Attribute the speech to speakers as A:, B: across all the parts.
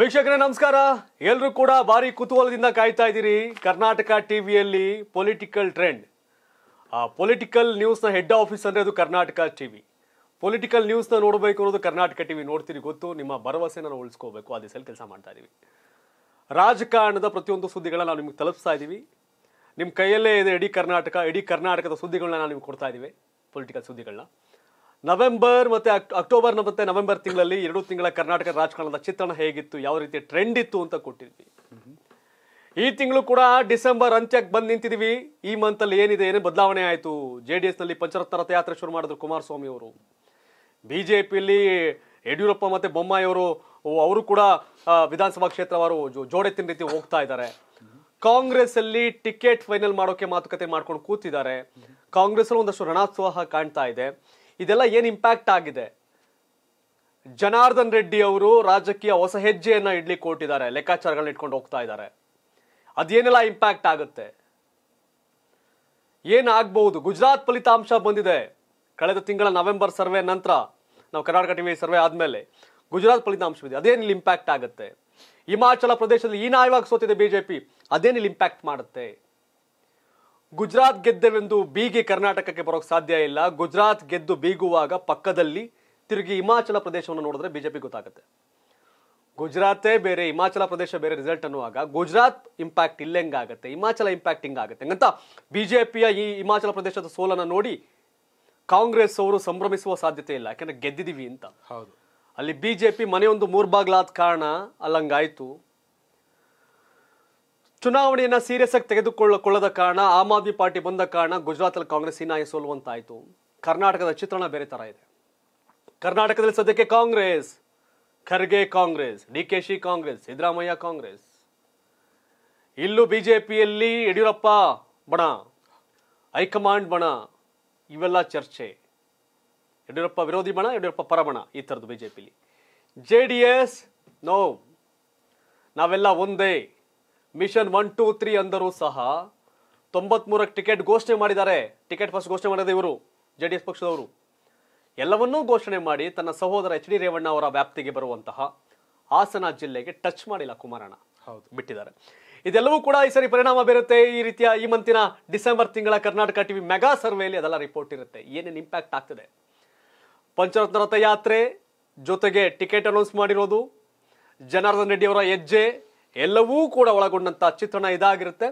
A: ವೀಕ್ಷಕರೇ ನಮಸ್ಕಾರ ಎಲ್ಲರೂ ಕೂಡ ಭಾರಿ ಕುತೂಹಲದಿಂದ ಕಾಯ್ತಾ ಇದ್ದೀರಿ ಕರ್ನಾಟಕ ಟಿವಿಯಲ್ಲಿ ಪೊಲಿಟಿಕಲ್ ಟ್ರೆಂಡ್ ಪೊಲಿಟಿಕಲ್ ನ್ಯೂಸ್ನ ಹೆಡ್ ಆಫೀಸ್ ಅಂದರೆ ಅದು ಕರ್ನಾಟಕ ಟಿ ವಿ ಪೊಲಿಟಿಕಲ್ ನ್ಯೂಸ್ನ ನೋಡಬೇಕು ಅನ್ನೋದು ಕರ್ನಾಟಕ ಟಿ ವಿ ನೋಡ್ತೀರಿ ಗೊತ್ತು ನಿಮ್ಮ ಭರವಸೆನ ನಾವು ಉಳಿಸ್ಕೋಬೇಕು ಆ ದಿಸೆಯಲ್ಲಿ ಕೆಲಸ ಮಾಡ್ತಾ ಇದ್ದೀವಿ ರಾಜಕಾರಣದ ಪ್ರತಿಯೊಂದು ಸುದ್ದಿಗಳನ್ನ ನಾವು ನಿಮ್ಗೆ ತಲುಪಿಸ್ತಾ ಇದ್ದೀವಿ ನಿಮ್ಮ ಕೈಯಲ್ಲೇ ಇದೆ ಇಡೀ ಕರ್ನಾಟಕ ಇಡೀ ಕರ್ನಾಟಕದ ಸುದ್ದಿಗಳನ್ನ ನಾವು ನಿಮ್ಗೆ ಕೊಡ್ತಾ ಇದ್ದೀವಿ ಪೊಲಿಟಿಕಲ್ ಸುದ್ದಿಗಳನ್ನ ನವೆಂಬರ್ ಮತ್ತೆ ಅಕ್ಟೋಬರ್ ಮತ್ತೆ ನವೆಂಬರ್ ತಿಂಗಳಲ್ಲಿ ಎರಡು ತಿಂಗಳ ಕರ್ನಾಟಕ ರಾಜಕಾರಣದ ಚಿತ್ರಣ ಹೇಗಿತ್ತು ಯಾವ ರೀತಿ ಟ್ರೆಂಡ್ ಇತ್ತು ಅಂತ ಕೊಟ್ಟಿದ್ವಿ ಈ ತಿಂಗಳು ಕೂಡ ಡಿಸೆಂಬರ್ ಅಂತ್ಯಕ್ಕೆ ಬಂದು ನಿಂತಿದ್ವಿ ಈ ಮಂತ್ ಅಲ್ಲಿ ಏನಿದೆ ಏನೇ ಬದಲಾವಣೆ ಆಯಿತು ಜೆ ಡಿ ಎಸ್ನಲ್ಲಿ ಪಂಚರತ್ನ ರಥಯಾತ್ರೆ ಶುರು ಮಾಡಿದ್ರು ಕುಮಾರಸ್ವಾಮಿ ಅವರು ಬಿ ಜೆ ಪಿಯಲ್ಲಿ ಯಡಿಯೂರಪ್ಪ ಮತ್ತೆ ಬೊಮ್ಮಾಯಿ ಅವರು ಅವರು ಕೂಡ ವಿಧಾನಸಭಾ ಕ್ಷೇತ್ರವಾರು ಜೋಡೆತ್ತಿನ ರೀತಿ ಹೋಗ್ತಾ ಇದ್ದಾರೆ ಕಾಂಗ್ರೆಸ್ ಅಲ್ಲಿ ಟಿಕೆಟ್ ಫೈನಲ್ ಮಾಡೋಕೆ ಮಾತುಕತೆ ಮಾಡ್ಕೊಂಡು ಕೂತಿದ್ದಾರೆ ಕಾಂಗ್ರೆಸ್ ಒಂದಷ್ಟು ಋಣಾತ್ಸಾಹ ಕಾಣ್ತಾ ಇದೆ ಇದೆಲ್ಲ ಏನು ಇಂಪ್ಯಾಕ್ಟ್ ಆಗಿದೆ ಜನಾರ್ದನ್ ರೆಡ್ಡಿ ಅವರು ರಾಜಕೀಯ ಹೊಸ ಹೆಜ್ಜೆಯನ್ನು ಇಡ್ಲಿಕ್ಕೆ ಕೊಟ್ಟಿದ್ದಾರೆ ಲೆಕ್ಕಾಚಾರಗಳನ್ನ ಇಟ್ಕೊಂಡು ಹೋಗ್ತಾ ಇದ್ದಾರೆ ಅದೇನೆಲ್ಲ ಇಂಪ್ಯಾಕ್ಟ್ ಆಗುತ್ತೆ ಏನಾಗಬಹುದು ಗುಜರಾತ್ ಫಲಿತಾಂಶ ಬಂದಿದೆ ಕಳೆದ ತಿಂಗಳ ನವೆಂಬರ್ ಸರ್ವೆ ನಂತರ ನಾವು ಕರ್ನಾಟಕ ಟಿವಿ ಸರ್ವೆ ಆದಮೇಲೆ ಗುಜರಾತ್ ಫಲಿತಾಂಶವಿದೆ ಅದೇನು ಇಲ್ಲಿ ಇಂಪ್ಯಾಕ್ಟ್ ಆಗುತ್ತೆ ಹಿಮಾಚಲ ಪ್ರದೇಶದಲ್ಲಿ ಈ ನಾಯವಾಗಿ ಸೋತಿದೆ ಬಿಜೆಪಿ ಅದೇನಿಲ್ಲಿ ಇಂಪ್ಯಾಕ್ಟ್ ಮಾಡುತ್ತೆ ಗುಜರಾತ್ ಗೆದ್ದವೆಂದು ಬೀಗಿ ಕರ್ನಾಟಕಕ್ಕೆ ಬರೋಕೆ ಸಾಧ್ಯ ಇಲ್ಲ ಗುಜರಾತ್ ಗೆದ್ದು ಬೀಗುವಾಗ ಪಕ್ಕದಲ್ಲಿ ತಿರುಗಿ ಹಿಮಾಚಲ ಪ್ರದೇಶವನ್ನು ನೋಡಿದ್ರೆ ಬಿಜೆಪಿ ಗೊತ್ತಾಗುತ್ತೆ ಗುಜರಾತೇ ಬೇರೆ ಹಿಮಾಚಲ ಪ್ರದೇಶ ಬೇರೆ ರಿಸಲ್ಟ್ ಅನ್ನುವಾಗ ಗುಜರಾತ್ ಇಂಪ್ಯಾಕ್ಟ್ ಇಲ್ಲೆಂಗಾಗುತ್ತೆ ಹಿಮಾಚಲ ಇಂಪ್ಯಾಕ್ಟ್ ಹಿಂಗಾಗುತ್ತೆ ಜೆ ಬಿಜೆಪಿಯ ಈ ಹಿಮಾಚಲ ಪ್ರದೇಶದ ಸೋಲನ್ನು ನೋಡಿ ಕಾಂಗ್ರೆಸ್ ಅವರು ಸಂಭ್ರಮಿಸುವ ಸಾಧ್ಯತೆ ಇಲ್ಲ ಯಾಕೆಂದ್ರೆ ಗೆದ್ದಿದ್ದೀವಿ ಅಂತ ಹೌದು ಅಲ್ಲಿ ಬಿಜೆಪಿ ಮನೆಯೊಂದು ಮೂರು ಬಾಗ್ಲಾದ ಕಾರಣ ಅಲ್ಲಂಗಾಯ್ತು ಚುನಾವಣೆಯನ್ನು ಸೀರಿಯಸ್ ಆಗಿ ತೆಗೆದುಕೊಳ್ಳಕೊಳ್ಳದ ಕಾರಣ ಆಮ್ ಆದ್ಮಿ ಪಾರ್ಟಿ ಬಂದ ಕಾರಣ ಗುಜರಾತ್ ಅಲ್ಲಿ ಕಾಂಗ್ರೆಸ್ ಹೀನಾಯ ಸೋಲುವಂತಾಯಿತು ಕರ್ನಾಟಕದ ಚಿತ್ರಣ ಬೇರೆ ತರ ಇದೆ ಕರ್ನಾಟಕದಲ್ಲಿ ಸದ್ಯಕ್ಕೆ ಕಾಂಗ್ರೆಸ್ ಖರ್ಗೆ ಕಾಂಗ್ರೆಸ್ ಡಿ ಕೆ ಶಿ ಕಾಂಗ್ರೆಸ್ ಸಿದ್ದರಾಮಯ್ಯ ಕಾಂಗ್ರೆಸ್ ಇಲ್ಲೂ ಬಿಜೆಪಿಯಲ್ಲಿ ಯಡಿಯೂರಪ್ಪ ಬಣ ಹೈಕಮಾಂಡ್ ಬಣ ಇವೆಲ್ಲ ಚರ್ಚೆ ಯಡಿಯೂರಪ್ಪ ವಿರೋಧಿ ಬಣ ಯಡಿಯೂರಪ್ಪ ಪರಬಣ ಈ ಥರದ್ದು ಬಿಜೆಪಿಲಿ ಜೆ ಡಿ ಎಸ್ ನೋ ನಾವೆಲ್ಲ ಒಂದೇ ಮಿಷನ್ ಒನ್ ಟೂ ತ್ರೀ ಅಂದರೂ ಸಹ ಮೂರಕ್ಕೆ ಟಿಕೆಟ್ ಘೋಷಣೆ ಮಾಡಿದ್ದಾರೆ ಟಿಕೆಟ್ ಫಸ್ಟ್ ಘೋಷಣೆ ಮಾಡಿದ ಇವರು ಜೆ ಡಿ ಎಸ್ ಪಕ್ಷದವರು ಎಲ್ಲವನ್ನೂ ಘೋಷಣೆ ಮಾಡಿ ತನ್ನ ಸಹೋದರ ಎಚ್ ಡಿ ರೇವಣ್ಣ ಅವರ ವ್ಯಾಪ್ತಿಗೆ ಬರುವಂತಹ ಹಾಸನ ಜಿಲ್ಲೆಗೆ ಟಚ್ ಮಾಡಿಲ್ಲ ಕುಮಾರಣ್ಣ ಹೌದು ಬಿಟ್ಟಿದ್ದಾರೆ ಇದೆಲ್ಲವೂ ಕೂಡ ಈ ಸರಿ ಪರಿಣಾಮ ಬೀರುತ್ತೆ ಈ ರೀತಿಯ ಈ ಮಂತಿನ ಡಿಸೆಂಬರ್ ತಿಂಗಳ ಕರ್ನಾಟಕ ಟಿವಿ ಮೆಗಾ ಸರ್ವೆಯಲ್ಲಿ ಅದೆಲ್ಲ ರಿಪೋರ್ಟ್ ಇರುತ್ತೆ ಏನೇನು ಇಂಪ್ಯಾಕ್ಟ್ ಆಗ್ತದೆ ಪಂಚರತ್ನ ರಥಯಾತ್ರೆ ಜೊತೆಗೆ ಟಿಕೆಟ್ ಅನೌನ್ಸ್ ಮಾಡಿರೋದು ಜನಾರ್ದನ್ ರೆಡ್ಡಿ ಅವರ ಹೆಜ್ಜೆ ಎಲ್ಲವೂ ಕೂಡ ಒಳಗೊಂಡಂತ ಚಿತ್ರಣ ಇದಾಗಿರುತ್ತೆ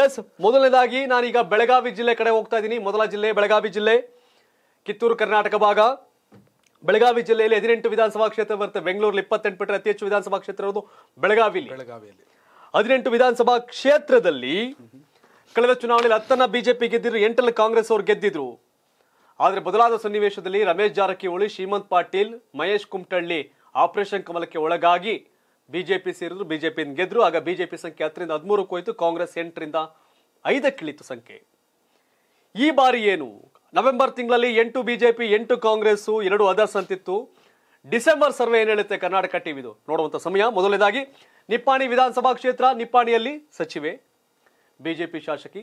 A: ಎಸ್ ಮೊದಲನೇದಾಗಿ ನಾನೀಗ ಬೆಳಗಾವಿ ಜಿಲ್ಲೆ ಕಡೆ ಹೋಗ್ತಾ ಇದ್ದೀನಿ ಮೊದಲ ಜಿಲ್ಲೆ ಬೆಳಗಾವಿ ಜಿಲ್ಲೆ ಕಿತ್ತೂರು ಕರ್ನಾಟಕ ಭಾಗ ಬೆಳಗಾವಿ ಜಿಲ್ಲೆಯಲ್ಲಿ ಹದಿನೆಂಟು ವಿಧಾನಸಭಾ ಕ್ಷೇತ್ರ ಬರುತ್ತೆ ಬೆಂಗಳೂರಲ್ಲಿ ಇಪ್ಪತ್ತೆಂಟು ಬಿಟ್ಟರೆ ಅತಿ ಹೆಚ್ಚು ವಿಧಾನಸಭಾ ಕ್ಷೇತ್ರ ಇರೋದು ಬೆಳಗಾವಿಲಿ ಬೆಳಗಾವಿಯಲ್ಲಿ ಹದಿನೆಂಟು ವಿಧಾನಸಭಾ ಕ್ಷೇತ್ರದಲ್ಲಿ ಕಳೆದ ಚುನಾವಣೆಯಲ್ಲಿ ಹತ್ತನ್ನ ಬಿಜೆಪಿ ಗೆದ್ದಿದ್ರು ಎಂಟಲ್ಲಿ ಕಾಂಗ್ರೆಸ್ ಅವರು ಗೆದ್ದಿದ್ರು ಆದರೆ ಬದಲಾದ ಸನ್ನಿವೇಶದಲ್ಲಿ ರಮೇಶ್ ಜಾರಕಿಹೊಳಿ ಶ್ರೀಮಂತ್ ಪಾಟೀಲ್ ಮಹೇಶ್ ಕುಮಟಳ್ಳಿ ಆಪರೇಷನ್ ಕಮಲಕ್ಕೆ ಒಳಗಾಗಿ ಬಿಜೆಪಿ ಸೇರಿದ್ರು ಬಿಜೆಪಿಯಿಂದ ಗೆದ್ರು ಆಗ ಬಿಜೆಪಿ ಸಂಖ್ಯೆ ಹತ್ತರಿಂದ ಹದಿಮೂರಕ್ಕೆ ಹೋಯಿತು ಕಾಂಗ್ರೆಸ್ ಎಂಟರಿಂದ ಐದಕ್ಕಿಳಿತು ಸಂಖ್ಯೆ ಈ ಬಾರಿ ಏನು ನವೆಂಬರ್ ತಿಂಗಳಲ್ಲಿ ಎಂಟು ಬಿಜೆಪಿ ಎಂಟು ಕಾಂಗ್ರೆಸ್ಸು ಎರಡು ಅದರ್ಸ್ ಅಂತಿತ್ತು ಡಿಸೆಂಬರ್ ಸರ್ವೆ ಏನು ಹೇಳುತ್ತೆ ಕರ್ನಾಟಕ ಟಿವಿದು ನೋಡುವಂಥ ಸಮಯ ಮೊದಲನೇದಾಗಿ ನಿಪ್ಪಾಣಿ ವಿಧಾನಸಭಾ ಕ್ಷೇತ್ರ ನಿಪ್ಪಾಣಿಯಲ್ಲಿ ಸಚಿವೆ ಬಿಜೆಪಿ ಶಾಸಕಿ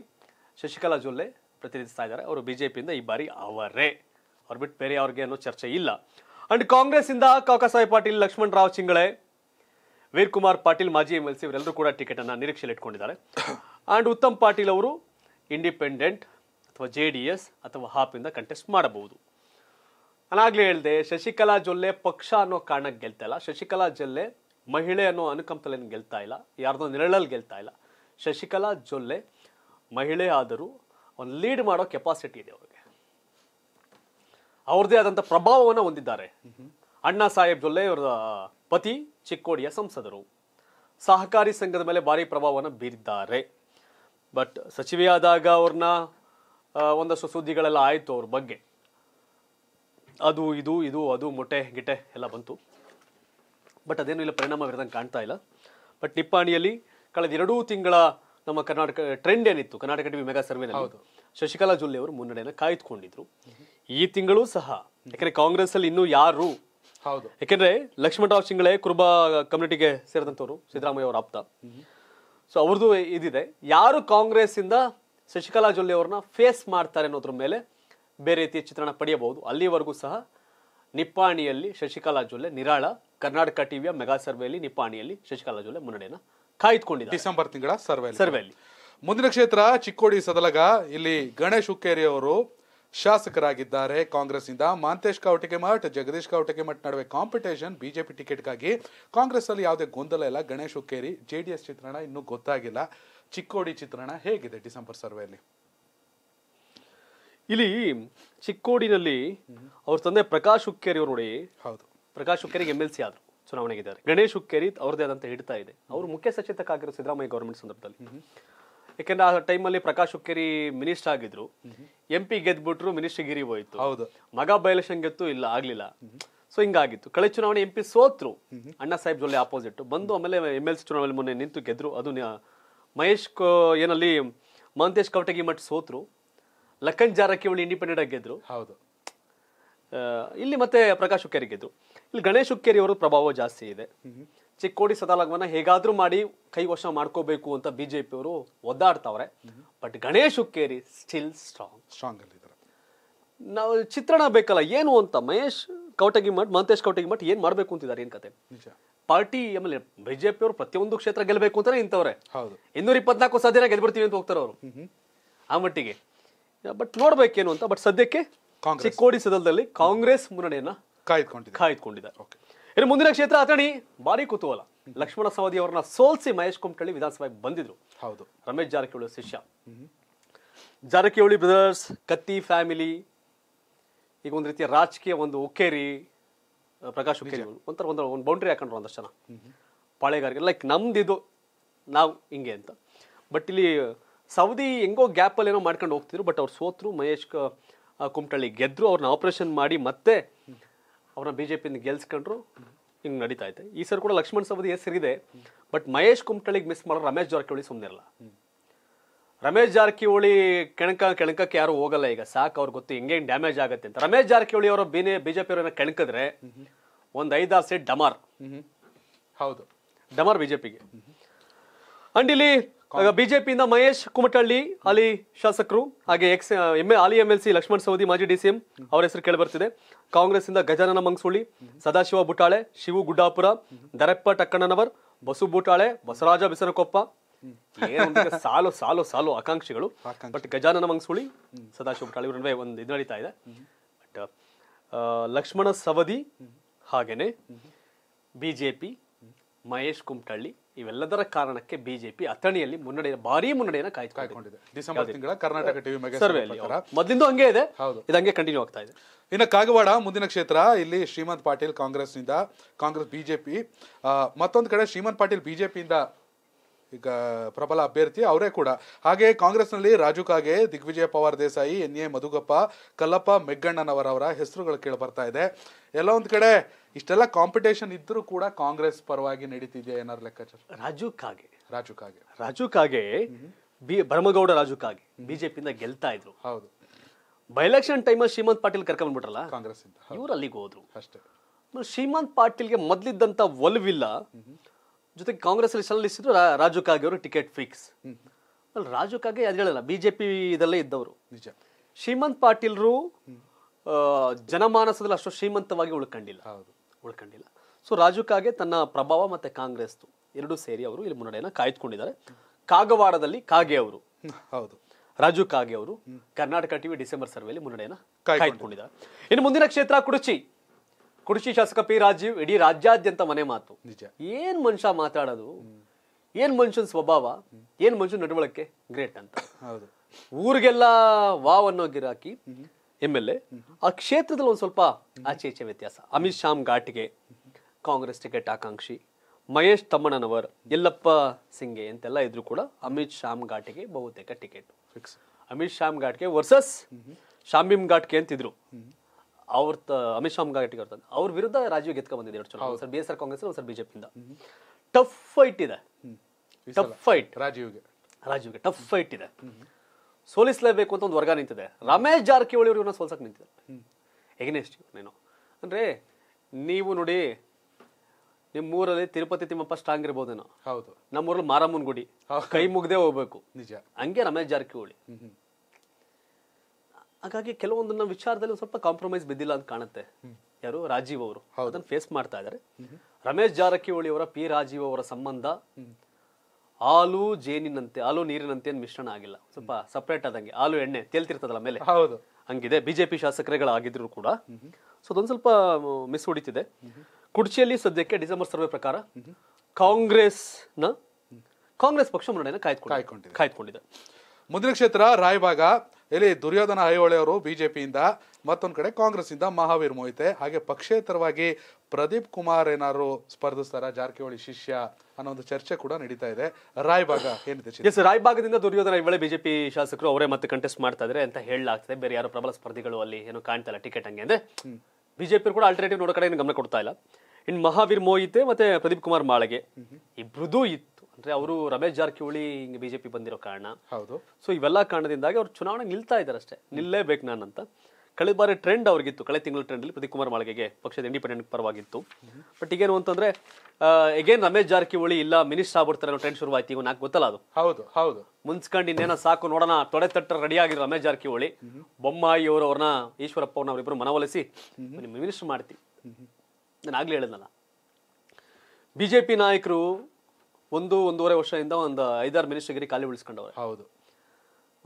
A: ಶಶಿಕಲಾ ಜೊಲ್ಲೆ ಪ್ರತಿನಿಧಿಸ್ತಾ ಇದ್ದಾರೆ ಅವರು ಬಿಜೆಪಿಯಿಂದ ಈ ಬಾರಿ ಅವರೇ ಅವ್ರು ಬಿಟ್ಟು ಬೇರೆ ಅವ್ರಿಗೆ ಅನ್ನೋ ಚರ್ಚೆ ಇಲ್ಲ ಅಂಡ್ ಕಾಂಗ್ರೆಸ್ಸಿಂದ ಇಂದ ಕಾಕಸಾಯಿ ಪಾಟೀಲ್ ಲಕ್ಷ್ಮಣ್ ರಾವ್ ಚಿಂಗಳೆ ವೀರ್ ಕುಮಾರ್ ಪಾಟೀಲ್ ಮಾಜಿ ಎಂ ಎಲ್ ಸಿ ಇವರೆಲ್ಲರೂ ಕೂಡ ಟಿಕೆಟ್ ಅನ್ನು ನಿರೀಕ್ಷೆಯಲ್ಲಿ ಇಟ್ಕೊಂಡಿದ್ದಾರೆ ಅಂಡ್ ಉತ್ತಮ್ ಪಾಟೀಲ್ ಅವರು ಇಂಡಿಪೆಂಡೆಂಟ್ ಅಥವಾ ಜೆ ಡಿ ಎಸ್ ಅಥವಾ ಹಾಪಿಂದ ಕಂಟೆಸ್ಟ್ ಮಾಡಬಹುದು ನಾನಾಗಲೇ ಹೇಳಿದೆ ಶಶಿಕಲಾ ಜೊಲ್ಲೆ ಪಕ್ಷ ಅನ್ನೋ ಕಾರಣಕ್ಕೆ ಗೆಲ್ತಾ ಇಲ್ಲ ಶಶಿಕಲಾ ಜೊಲ್ಲೆ ಮಹಿಳೆ ಅನ್ನೋ ಅನುಕಂಪದಲ್ಲಿ ಗೆಲ್ತಾ ಇಲ್ಲ ಯಾರ್ದೋ ನೆರಳಲ್ಲಿ ಗೆಲ್ತಾ ಇಲ್ಲ ಶಶಿಕಲಾ ಜೊಲ್ಲೆ ಮಹಿಳೆ ಆದರೂ ಒಂದು ಲೀಡ್ ಮಾಡೋ ಕೆಪಾಸಿಟಿ ಇದೆ ಅವ್ರಿಗೆ ಅವ್ರದೇ ಆದಂಥ ಪ್ರಭಾವವನ್ನು ಹೊಂದಿದ್ದಾರೆ ಅಣ್ಣಾ ಸಾಹೇಬ್ ಜೊಲ್ಲೆ ಇವರ ಪತಿ ಚಿಕ್ಕೋಡಿಯ ಸಂಸದರು ಸಹಕಾರಿ ಸಂಘದ ಮೇಲೆ ಭಾರಿ ಪ್ರಭಾವವನ್ನು ಬೀರಿದ್ದಾರೆ ಬಟ್ ಸಚಿವೆಯಾದಾಗ ಅವ್ರನ್ನ ಒಂದಷ್ಟು ಸುದ್ದಿಗಳೆಲ್ಲ ಆಯಿತು ಅವ್ರ ಬಗ್ಗೆ ಅದು ಇದು ಇದು ಅದು ಮೊಟ್ಟೆ ಗಿಟೆ ಎಲ್ಲ ಬಂತು ಬಟ್ ಅದೇನು ಇಲ್ಲ ಪರಿಣಾಮ ಬೀರದಂಗೆ ಕಾಣ್ತಾ ಇಲ್ಲ ಬಟ್ ನಿಪ್ಪಾಣಿಯಲ್ಲಿ ಕಳೆದ ಎರಡೂ ತಿಂಗಳ ನಮ್ಮ ಕರ್ನಾಟಕ ಟ್ರೆಂಡ್ ಏನಿತ್ತು Karnataka TV mega survey Shashikala Jolle ಅವರು ಮುನ್ನಡೆಯನ್ನು ಕಾಯ್ದುಕೊಂಡಿದ್ರು ಈ ತಿಂಗಳು ಸಹ ಯಾಕಂದ್ರೆ ಕಾಂಗ್ರೆಸ್ ಅಲ್ಲಿ ಇನ್ನೂ ಯಾರು ಹೌದು ಯಾಕೆಂದ್ರೆ ಲಕ್ಷ್ಮಣರಾವ್ ಸಿಂಗಳೇ ಕುರುಬ ಕಮ್ಯುನಿಟಿಗೆ ಸೇರಿದಂತವರು ಸಿದ್ದರಾಮಯ್ಯ ಅವರ ಆಪ್ತ ಸೊ ಅವ್ರದ್ದು ಇದಿದೆ ಯಾರು ಕಾಂಗ್ರೆಸ್ ಇಂದ ಶಶಿಕಲಾ ಜೊಲ್ಲೆ ಅವ್ರನ್ನ ಫೇಸ್ ಮಾಡ್ತಾರೆ ಅನ್ನೋದ್ರ ಮೇಲೆ ಬೇರೆ ರೀತಿಯ ಚಿತ್ರಣ ಪಡೆಯಬಹುದು ಅಲ್ಲಿವರೆಗೂ ಸಹ ನಿಪ್ಪಾಣಿಯಲ್ಲಿ ಶಶಿಕಲಾ ಜೊಲ್ಲೆ ನಿರಾಳ ಕರ್ನಾಟಕ ಟಿವಿಯ ಮೆಗಾ ಸರ್ವೆಯಲ್ಲಿ
B: ನಿಪ್ಪಾಣಿಯಲ್ಲಿ ಶಶಿಕಲಾ ಜೊಲ್ಲೆ ಮುನ್ನಡೆಯನ್ನ ಕಾಯ್ದುಕೊಂಡಿದೆ ಡಿಸೆಂಬರ್ ತಿಂಗಳ ಸರ್ವೆ ಸರ್ವೆಯಲ್ಲಿ ಮುಂದಿನ ಕ್ಷೇತ್ರ ಚಿಕ್ಕೋಡಿ ಸದಲಗ ಇಲ್ಲಿ ಗಣೇಶ್ ಹುಕ್ಕೇರಿ ಅವರು ಶಾಸಕರಾಗಿದ್ದಾರೆ ಕಾಂಗ್ರೆಸ್ನಿಂದ ಮಾಂತೇಶ್ ಮಠ ಜಗದೀಶ್ ಮಠ ನಡುವೆ ಕಾಂಪಿಟೇಷನ್ ಬಿಜೆಪಿ ಟಿಕೆಟ್ಗಾಗಿ ಅಲ್ಲಿ ಯಾವುದೇ ಗೊಂದಲ ಇಲ್ಲ ಗಣೇಶ್ ಹುಕ್ಕೇರಿ ಜೆಡಿಎಸ್ ಚಿತ್ರಣ ಇನ್ನೂ ಗೊತ್ತಾಗಿಲ್ಲ ಚಿಕ್ಕೋಡಿ ಚಿತ್ರಣ ಹೇಗಿದೆ ಡಿಸೆಂಬರ್ ಸರ್ವೆಯಲ್ಲಿ
A: ಇಲ್ಲಿ ಚಿಕ್ಕೋಡಿನಲ್ಲಿ ಅವ್ರ ತಂದೆ ಪ್ರಕಾಶ್ ಹುಕ್ಕೇರಿ ಅವರು ನೋಡಿ ಹೌದು ಪ್ರಕಾಶ್ ಹುಕ್ಕೇರಿಗೆ ಎಮ್ ಎಲ್ ಸಿ ಆದರು ಚುನಾವಣೆಗಿದ್ದಾರೆ ಗಣೇಶ್ ಹುಕ್ಕೇರಿ ಅವ್ರದೇ ಆದಂತ ಹಿಡ್ತಾ ಇದೆ ಅವರು ಮುಖ್ಯ ಸಚೇತಕ ಆಗಿರೋ ಸಿದ್ದರಾಮಯ್ಯ ಗೌರ್ಮೆಂಟ್ ಸಂದರ್ಭದಲ್ಲಿ ಯಾಕಂದ್ರೆ ಆ ಟೈಮಲ್ಲಿ ಪ್ರಕಾಶ್ ಹುಕ್ಕೇರಿ ಮಿನಿಸ್ಟರ್ ಆಗಿದ್ರು ಎಂ ಪಿ ಗೆದ್ಬಿಟ್ರು ಗಿರಿ ಹೋಯ್ತು ಹೌದು ಮಗ ಬಯಲೇಶನ್ ಗೆತ್ತು ಇಲ್ಲ ಆಗ್ಲಿಲ್ಲ ಸೊ ಹಿಂಗಾಗಿತ್ತು ಕಳೆ ಚುನಾವಣೆ ಎಂ ಪಿ ಸೋತ್ರು ಅಣ್ಣ ಸಾಹೇಬ್ ಜೊಲ್ಲೆ ಆಪೋಸಿಟ್ ಬಂದು ಆಮೇಲೆ ಎಂ ಎಲ್ ಸಿ ಚುನಾವಣೆ ಮೊನ್ನೆ ನಿಂತು ಗೆದ್ರು ಅದು ಮಹೇಶ್ ಏನಲ್ಲಿ ಮಹಂತೇಶ್ ಕವಟಗಿ ಮಠ ಸೋತ್ರು ಲಕ್ಕನ್ ಜಾರಕಿಹೊಳಿ ಇಂಡಿಪೆಂಡೆಂಟ್ ಆಗಿ ಗೆದ್ರು ಹೌದು ಇಲ್ಲಿ ಮತ್ತೆ ಪ್ರಕಾಶ್ ಹುಕ್ಕೇರಿ ಗೆದ್ರು ಇಲ್ಲಿ ಗಣೇಶ್ ಹುಕ್ಕೇರಿ ಅವರು ಪ್ರಭಾವ ಜಾಸ್ತಿ ಇದೆ ಚಿಕ್ಕೋಡಿ ಸದಾಲಗ್ನ ಹೇಗಾದ್ರೂ ಮಾಡಿ ಕೈ ವಶ ಮಾಡ್ಕೋಬೇಕು ಅಂತ ಅವರು ಒದ್ದಾಡ್ತಾವ್ರೆ but Ganesh Hukkeri still strong strong ಅಲ್ಲಿ ನಾವು ಚಿತ್ರಣ ಬೇಕಲ್ಲ ಏನು ಅಂತ ಮಹೇಶ್ ಕೌಟಗಿ ಮಠ ಮಹಂತೇಶ್ ಕೌಟಗಿ ಮಠ ಏನ್ ಮಾಡ್ಬೇಕು ಅಂತಿದ್ದಾರೆ ಏನ್ ಕತೆ ಪಾರ್ಟಿ ಆಮೇಲೆ ಅವರು ಪ್ರತಿಯೊಂದು ಕ್ಷೇತ್ರ ಗೆಲ್ಬೇಕು ಅಂತಾನೆ ಇಂಥವ್ರೆ ಇನ್ನೂರ ಇಪ್ಪತ್ನಾಲ್ಕು ಸದ್ಯ ಗೆಲ್ಬಿಡ್ತೀವಿ ಅಂತ ಹೋಗ್ತಾರೆ ಅವರು ಆ ಮಟ್ಟಿಗೆ ಬಟ್ ನೋಡ್ಬೇಕೇನು ಅಂತ ಬಟ್ ಸದ್ಯಕ್ಕೆ ಚಿಕ್ಕೋಡಿ ಸದಲದಲ್ಲಿ ಕಾಂಗ್ರೆಸ್ ಮುನ್ನಡೆಯನ್ನ ಕಾಯ್ದುಕೊಂಡಿದ್ದಾರೆ ಓಕೆ ಇನ್ನು ಮುಂದಿನ ಕ್ಷೇತ್ರ ಅಥಣಿ ಭಾರಿ ಕುತೂಹಲ ಲಕ್ಷ್ಮಣ ಸವದಿ ಅವರನ್ನ ಸೋಲ್ಸಿ ಮಹೇಶ್ ಕುಮಟಳ್ಳಿ ವಿಧಾನಸಭೆಗೆ ಬಂದಿದ್ರು ಹೌದು ರಮೇಶ್ ಜಾರಕಿಹೊಳಿ ಶಿಷ್ಯ ಜಾರಕಿಹೊಳಿ ಬ್ರದರ್ಸ್ ಕತ್ತಿ ಫ್ಯಾಮಿಲಿ ಈಗ ಒಂದು ರೀತಿಯ ರಾಜಕೀಯ ಒಂದು ಉಕ್ಕೇರಿ ಪ್ರಕಾಶ್ ಉಕ್ಕೇರಿ ಒಂಥರ ಒಂದು ಒಂದು ಬೌಂಡ್ರಿ ಹಾಕೊಂಡ್ರು ಒಂದಷ್ಟು ಜನ ಪಾಳೆಗಾರಿಕೆ ಲೈಕ್ ನಮ್ದಿದು ನಾವು ಹಿಂಗೆ ಅಂತ ಬಟ್ ಇಲ್ಲಿ ಸೌದಿ ಹೆಂಗೋ ಗ್ಯಾಪಲ್ಲಿ ಏನೋ ಮಾಡ್ಕೊಂಡು ಹೋಗ್ತಿದ್ರು ಬಟ್ ಅವ್ರು ಸೋತ್ರು ಮಹೇಶ್ ಕುಮಟಳ್ಳಿ ಗೆದ್ದರು ಅವ್ರನ್ನ ಆಪ್ರೇಷನ್ ಮಾಡಿ ಮತ್ತೆ ಅವರ ಬಿ ಜೆ ಪಿಯಿಂದ ಗೆಲ್ಸ್ಕೊಂಡ್ರು ಹಿಂಗೆ ನಡೀತಾ ಇದೆ ಈ ಸರ್ ಕೂಡ ಲಕ್ಷ್ಮಣ್ ಸವದಿ ಹೆಸರಿದೆ ಬಟ್ ಮಹೇಶ್ ಕುಮಟಳ್ಳಿಗೆ ಮಿಸ್ ಮಾಡೋ ರಮೇಶ್ ಜಾರಕಿಹೊಳಿ ಸುಮ್ಮನೆ ಇರಲ್ಲ ರಮೇಶ್ ಜಾರಕಿಹೊಳಿ ಕೆಣಕ ಕೆಣಕಕ್ಕೆ ಯಾರು ಹೋಗಲ್ಲ ಈಗ ಸಾಕು ಅವ್ರಿಗೆ ಗೊತ್ತು ಹೆಂಗೆ ಡ್ಯಾಮೇಜ್ ಆಗುತ್ತೆ ಅಂತ ರಮೇಶ್ ಜಾರಕಿಹೊಳಿ ಅವರು ಬಿ ಬಿಜೆಪಿ ಅವರನ್ನ ಕೆಣಕಿದ್ರೆ ಒಂದು ಐದಾರು ಸೀಟ್ ಡಮಾರ್ ಹೌದು ಡಮಾರ್ ಬಿಜೆಪಿಗೆ ಅಂಡ್ ಇಲ್ಲಿ ಬಿಜೆಪಿಯಿಂದ ಮಹೇಶ್ ಕುಮಟಳ್ಳಿ ಅಲಿ ಶಾಸಕರು ಹಾಗೆ ex M A M L C Laxman Savadi ಮಾಜಿ ಡಿಸಿಎಂ ಅವರ ಹೆಸರು ಬರ್ತಿದೆ ಕಾಂಗ್ರೆಸ್ ಇಂದ ಗಜಾನನ ಮಂಗಸುಳಿ ಸದಾಶಿವ ಬುಟಾಳೆ ಶಿವು ಗುಡ್ಡಾಪುರ ದರಪ್ಪ ಟಕ್ಕಣ್ಣನವರ್ ಬಸು ಬುಟಾಳೆ ಬಸರಾಜ ಬಿಸರಕೊಪ್ಪ ಸಾಲು ಸಾಲು ಸಾಲು ಆಕಾಂಕ್ಷಿಗಳು ಬಟ್ ಗಜಾನನ ಮಂಗಸುಳಿ ಸದಾಶಿವ ಬುಟಾಳೆ ಇವ್ರ ಒಂದು ಇದು ನಡೀತಾ ಇದೆ ಬಟ್ ಲಕ್ಷ್ಮಣ ಸವದಿ ಹಾಗೇನೆ ಬಿಜೆಪಿ ಮಹೇಶ್ ಕುಮಟಳ್ಳಿ ಇವೆಲ್ಲದರ ಕಾರಣಕ್ಕೆ ಬಿಜೆಪಿ ಅಥಣಿಯಲ್ಲಿ ಮುನ್ನಡೆಯ ಭಾರಿ ಮುನ್ನಡೆಯನ್ನು ಕಾಯ್ದುಕೊಂಡಿದೆ
B: ಡಿಸೆಂಬರ್ ತಿಂಗಳ ಕರ್ನಾಟಕ ಟಿವಿ ಮೊದಲಿಂದ ಹಂಗೆ ಇದೆ ಇದು ಕಂಟಿನ್ಯೂ ಆಗ್ತಾ ಇದೆ ಇನ್ನು ಕಾಗವಾಡ ಮುಂದಿನ ಕ್ಷೇತ್ರ ಇಲ್ಲಿ ಶ್ರೀಮಂತ್ ಪಾಟೀಲ್ ಕಾಂಗ್ರೆಸ್ ಕಾಂಗ್ರೆಸ್ನಿಂದ ಕಾಂಗ್ರೆಸ್ ಬಿಜೆಪಿ ಮತ್ತೊಂದು ಕಡೆ ಶ್ರೀಮಂತ್ ಪಾಟೀಲ್ ಬಿಜೆಪಿಯಿಂದ ಈಗ ಪ್ರಬಲ ಅಭ್ಯರ್ಥಿ ಅವರೇ ಕೂಡ ಹಾಗೆ ಕಾಂಗ್ರೆಸ್ನಲ್ಲಿ ರಾಜು ಕಾಗೆ ದಿಗ್ವಿಜಯ ಪವಾರ್ ದೇಸಾಯಿ ಎನ್ ಎ ಮಧುಗಪ್ಪ ಕಲ್ಲಪ್ಪ ಮೆಗ್ಗಣ್ಣನವರವರ ಹೆಸರುಗಳು ಕೇಳಿ ಬರ್ತಾ ಇದೆ ಎಲ್ಲ ಒಂದು ಕಡೆ ಇಷ್ಟೆಲ್ಲ ಕಾಂಪಿಟೇಷನ್ ಇದ್ದರೂ ಕೂಡ ಕಾಂಗ್ರೆಸ್ ಪರವಾಗಿ ನಡೀತಿದೆಯಾ ಏನಾದ್ರು ಲೆಕ್ಕಾಚಾರ ರಾಜು ಕಾಗೆ ರಾಜು ಕಾಗೆ ರಾಜು ಕಾಗೆ ಬಿ
A: ಭರಮಗೌಡ ರಾಜು ಕಾಗೆ ಬಿಜೆಪಿಯಿಂದ ಗೆಲ್ತಾ ಇದ್ರು ಹೌದು ಬೈ ಟೈಮಲ್ಲಿ ಶ್ರೀಮಂತ್ ಪಾಟೀಲ್ ಕರ್ಕೊಂಡ್ಬಿಟ್ರಲ್ಲ ಕಾಂಗ್ರೆಸ್ ಇಂದ ಇವ್ರು ಅಲ್ಲಿಗೆ ಹೋದ್ರು ಅಷ್ಟೇ ಶ್ರೀಮಂತ್ ಪಾಟೀಲ್ಗೆ ಮೊದಲಿದ್ದಂಥ ಒಲವಿಲ್ಲ ಜೊತೆಗೆ ಕಾಂಗ್ರೆಸ್ ಅಲ್ಲಿ ಸಲ್ಲಿಸಿದ್ರು ರಾಜು ಕಾಗೆ ಅವರು ಟಿಕೆಟ್ ಫಿಕ್ಸ್ ರಾಜು ಕಾಗೆ ಅದು ಹೇಳಲ್ಲ ಬಿಜೆಪಿ ಇದಲ್ಲೇ ಇದ್ದವರು ನಿಜ ಶ್ರೀಮಂತ್ ಪಾಟೀಲ್ರು ಜನಮಾನಸದಲ್ಲಿ ಅಷ್ಟು ಶ್ರೀಮಂತವಾಗಿ ಉಳ್ಕೊಂಡಿಲ್ಲ ಹೌದು ಉಳ್ಕೊಂಡಿಲ್ಲ ಸೊ ರಾಜು ಕಾಗೆ ತನ್ನ ಪ್ರಭಾವ ಮತ್ತೆ ಕಾಂಗ್ರೆಸ್ದು ಎರಡೂ ಸೇರಿ ಅವರು ಇಲ್ಲಿ ಮುನ್ನಡೆಯನ್ನು ಕಾಯ್ದುಕೊಂಡಿದ್ದಾರೆ ಕಾಗವಾಡದಲ್ಲಿ ಕಾಗೆ ಅವರು ಹೌದು ರಾಜು ಕಾಗೆ ಅವರು ಕರ್ನಾಟಕ ಟಿವಿ ಡಿಸೆಂಬರ್ ಸರ್ವೆಯಲ್ಲಿ ಮುನ್ನಡೆಯನ್ನು ಕಾಯ್ದುಕೊಂಡಿದ್ದಾರೆ ಇನ್ನು ಮುಂದಿನ ಕ್ಷೇತ್ರ ಕುಡಚಿ ಕುಡಚಿ ಶಾಸಕ ಪಿ ರಾಜೀವ್ ಇಡೀ ರಾಜ್ಯಾದ್ಯಂತ ಮನೆ ಮಾತು ಏನ್ ಮನುಷ್ಯ ಮಾತಾಡೋದು ಏನ್ ಮನುಷ್ಯನ ಸ್ವಭಾವ ಏನ್ ಮನುಷ್ಯನ ನಡವಳಿಕೆ ಗ್ರೇಟ್ ಅಂತ ಊರಿಗೆಲ್ಲ ವಾವ್ ಅನ್ನೋ ಗಿರಾಕಿ ಎಮ್ ಎಲ್ ಎ ಆ ಕ್ಷೇತ್ರದಲ್ಲಿ ಒಂದು ಸ್ವಲ್ಪ ಆಚೆ ಈಚೆ ವ್ಯತ್ಯಾಸ ಅಮಿತ್ ಶಾಮ್ ಘಾಟ್ಗೆ ಕಾಂಗ್ರೆಸ್ ಟಿಕೆಟ್ ಆಕಾಂಕ್ಷಿ ಮಹೇಶ್ ತಮ್ಮಣ್ಣನವರ್ ಎಲ್ಲಪ್ಪ ಸಿಂಗೆ ಅಂತೆಲ್ಲ ಇದ್ರು ಕೂಡ ಅಮಿತ್ ಶಾಮ್ ಘಾಟಿಗೆ ಬಹುತೇಕ ticket fix Amit Sham ಘಾಟ್ಗೆ versus ಶಾಮಿಮ್ ಘಾಟ್ಗೆ ಅಂತಿದ್ರು ಅವ್ರ ಅಮಿತ್ ಶಾಮ್ ಘಾಟ್ಗೆ ಅವ್ರ ಅವ್ರ ವಿರುದ್ಧ ರಾಜೀವ್ ಗೆದ್ಕ ಬಂದಿದೆ ಎರಡು ಚುನಾವಣೆ sir B S R Congress sir ಬಿಜೆಪಿಯಿಂದ ಟಫ್ ಫೈಟ್ ಇದೆ ಟಫ್ ಫೈಟ್ ರಾಜೀವ್ಗೆ ರಾಜೀವ್ಗೆ ಟಫ್ ಫೈಟ್ ಇದೆ ಸೋಲಿಸಲೇಬೇಕು ಅಂತ ಒಂದು ವರ್ಗ ನಿಂತಿದೆ ರಮೇಶ್ ಜಾರಕಿಹೊಳಿ ಅವ್ರು ಸೋಲ್ಸಕ್ಕೆ ನಿಂತಿದ್ದಾರೆ ಎಗ್ನೆಸ್ಟ್ ನೀನು ಅಂದರೆ ನೀವು ನೋಡಿ ಊರಲ್ಲಿ ತಿರುಪತಿ ತಿಮ್ಮಪ್ಪ ಸ್ಟ್ರಾಂಗ್ ಇರ್ಬೋದೇನೋ ಹೌದು ನಮ್ಮೂರಲ್ಲಿ ಮಾರಮ್ಮನ ಗುಡಿ ಕೈ ಮುಗ್ದೇ ಹೋಗ್ಬೇಕು ನಿಜ ಹಂಗೆ ರಮೇಶ್ ಜಾರಕಿಹೊಳಿ ಹಾಗಾಗಿ ನಮ್ಮ ವಿಚಾರದಲ್ಲಿ ಸ್ವಲ್ಪ ಕಾಂಪ್ರಮೈಸ್ ಬಿದ್ದಿಲ್ಲ ಅಂತ ಕಾಣುತ್ತೆ ಯಾರು ರಾಜೀವ್ ಅವರು ಅದನ್ನ ಫೇಸ್ ಮಾಡ್ತಾ ಇದ್ದಾರೆ ರಮೇಶ್ ಜಾರಕಿಹೊಳಿ ಅವರ ಪಿ ರಾಜೀವ್ ಅವರ ಸಂಬಂಧ ಹಾಲು ಜೇನಿನಂತೆ ಹಾಲು ನೀರಿನಂತೆ ಏನು ಮಿಶ್ರಣ ಆಗಿಲ್ಲ ಸ್ವಲ್ಪ ಸಪ್ರೇಟ್ ಆದಂಗೆ ಹಾಲು ಎಣ್ಣೆ ತೇಲ್ತಿರ್ತದಲ್ಲ ಮೇಲೆ ಹೌದು ಹಂಗಿದೆ ಬಿಜೆಪಿ ಶಾಸಕರೇಗಳಾಗಿದ್ರು ಕೂಡ ಸೊ ಅದೊಂದು ಸ್ವಲ್ಪ ಮಿಸ್ ಹೊಡಿತಿದೆ ಕುರ್ಚಿಯಲ್ಲಿ ಸದ್ಯಕ್ಕೆ ಡಿಸೆಂಬರ್ ಸರ್ವೆ ಪ್ರಕಾರ
B: ಕಾಂಗ್ರೆಸ್ನ ಕಾಂಗ್ರೆಸ್ ಪಕ್ಷ ಮುನ್ನಡೆಯನ್ನು ಕಾಯ್ದುಕೊಂಡು ಕಾಯ್ದುಕೊಂಡಿದೆ ಮುಂದಿನ ಕ್ಷೇತ್ರ ರಾಯಭಾಗ ಇಲ್ಲಿ ದುರ್ಯೋಧನ ಅವರು ಬಿಜೆಪಿಯಿಂದ ಮತ್ತೊಂದು ಕಡೆ ಕಾಂಗ್ರೆಸ್ ಇಂದ ಮಹಾವೀರ್ ಮೋಹಿತೆ ಹಾಗೆ ಪಕ್ಷೇತರವಾಗಿ ಪ್ರದೀಪ್ ಕುಮಾರ್ ಏನಾದ್ರು ಸ್ಪರ್ಧಿಸ್ತಾರ ಜಾರಕಿಹೊಳಿ ಶಿಷ್ಯ ಅನ್ನೋ ಒಂದು ಚರ್ಚೆ ಕೂಡ ನಡೀತಾ ಇದೆ ರಾಯಭಾಗ ಏನಿದೆ
A: ರಾಯಭಾಗದಿಂದ ದುರ್ಯೋಧನ ಈ ವೇಳೆ ಬಿಜೆಪಿ ಶಾಸಕರು ಅವರೇ ಮತ್ತೆ ಕಂಟೆಸ್ಟ್ ಮಾಡ್ತಾ ಇದ್ರೆ ಅಂತ ಹೇಳಲಾಗ್ತದೆ ಬೇರೆ ಯಾರು ಪ್ರಬಲ ಸ್ಪರ್ಧಿಗಳು ಅಲ್ಲಿ ಏನು ಕಾಣ್ತಾ ಇಲ್ಲ ಟಿಕೆಟ್ ಹಂಗೆ ಅಂದ್ರೆ ಬಿಜೆಪಿ ಕೂಡ ಆಲ್ಟರ್ನೇಟಿವ್ ನೋಡೋ ಕಡೆ ಗಮನ ಕೊಡ್ತಾ ಇಲ್ಲ ಇನ್ನು ಮಹಾವೀರ್ ಮೋಹಿತೆ ಮತ್ತೆ ಪ್ರದೀಪ್ ಕುಮಾರ್ ಮಾಳಗೆ ಇಬ್ರದ್ದು ಅಂದ್ರೆ ಅವರು ರಮೇಶ್ ಜಾರಕಿಹೊಳಿ ಹಿಂಗ್ ಬಿಜೆಪಿ ಬಂದಿರೋ ಕಾರಣ ಹೌದು ಸೊ ಇವೆಲ್ಲ ಕಾರಣದಿಂದಾಗಿ ಅವ್ರು ಚುನಾವಣೆ ನಿಲ್ತಾ ಇದ್ದಾರೆ ಅಷ್ಟೇ ನಿಲ್ಲೇಬೇಕು ನಾನು ಅಂತ ಕಳೆದ ಬಾರಿ ಟ್ರೆಂಡ್ ಅವ್ರಿಗಿತ್ತು ಕಳೆದ ತಿಂಗಳ ಅಲ್ಲಿ ಪ್ರದೀಪ್ ಕುಮಾರ್ ಮಾಳಿಗೆಗೆ ಪಕ್ಷದ ಇಂಡಿಪೆಂಡೆಂಟ್ ಪರವಾಗಿತ್ತು ಬಟ್ ಈಗೇನು ಅಂತಂದ್ರೆ ಎಗೇನ್ ರಮೇಶ್ ಜಾರಕಿಹೊಳಿ ಇಲ್ಲ ಮಿನಿಸ್ಟರ್ ಆಗ್ಬಿಡ್ತಾರೆ ಅನ್ನೋ ಟ್ರೆಂಡ್ ಶುರುವಾಯ್ತು ಈಗ ನಾಲ್ಕು ಗೊತ್ತಲ್ಲ ಅದು ಹೌದು ಹೌದು ಮುನ್ಸ್ಕೊಂಡು ಇನ್ನೇನ ಸಾಕು ನೋಡೋಣ ತೊಡೆ ತಟ್ಟ ರೆಡಿ ಆಗಿರೋ ರಮೇಶ್ ಜಾರಕಿಹೊಳಿ ಬೊಮ್ಮಾಯಿ ಅವರು ಅವ್ರನ್ನ ಈಶ್ವರಪ್ಪ ಅವ್ರನ್ನ ಅವರಿಬ್ರು ಮನವೊಲಿಸಿ ಮಿನಿಸ್ಟರ್ ಮಾಡ್ತಿ ನಾನು ಆಗ್ಲೇ ಹೇಳಿದ್ನಲ್ಲ ಬಿಜೆಪಿ ನಾಯಕರು ಒಂದು ಒಂದೂವರೆ ವರ್ಷದಿಂದ ಒಂದು ಐದಾರು ಮಿನಿಸ್ಟರ್ಗಿರಿ ಖಾಲಿ ಉಳಿಸ್ಕೊಂಡವ್ರೆ ಹೌದು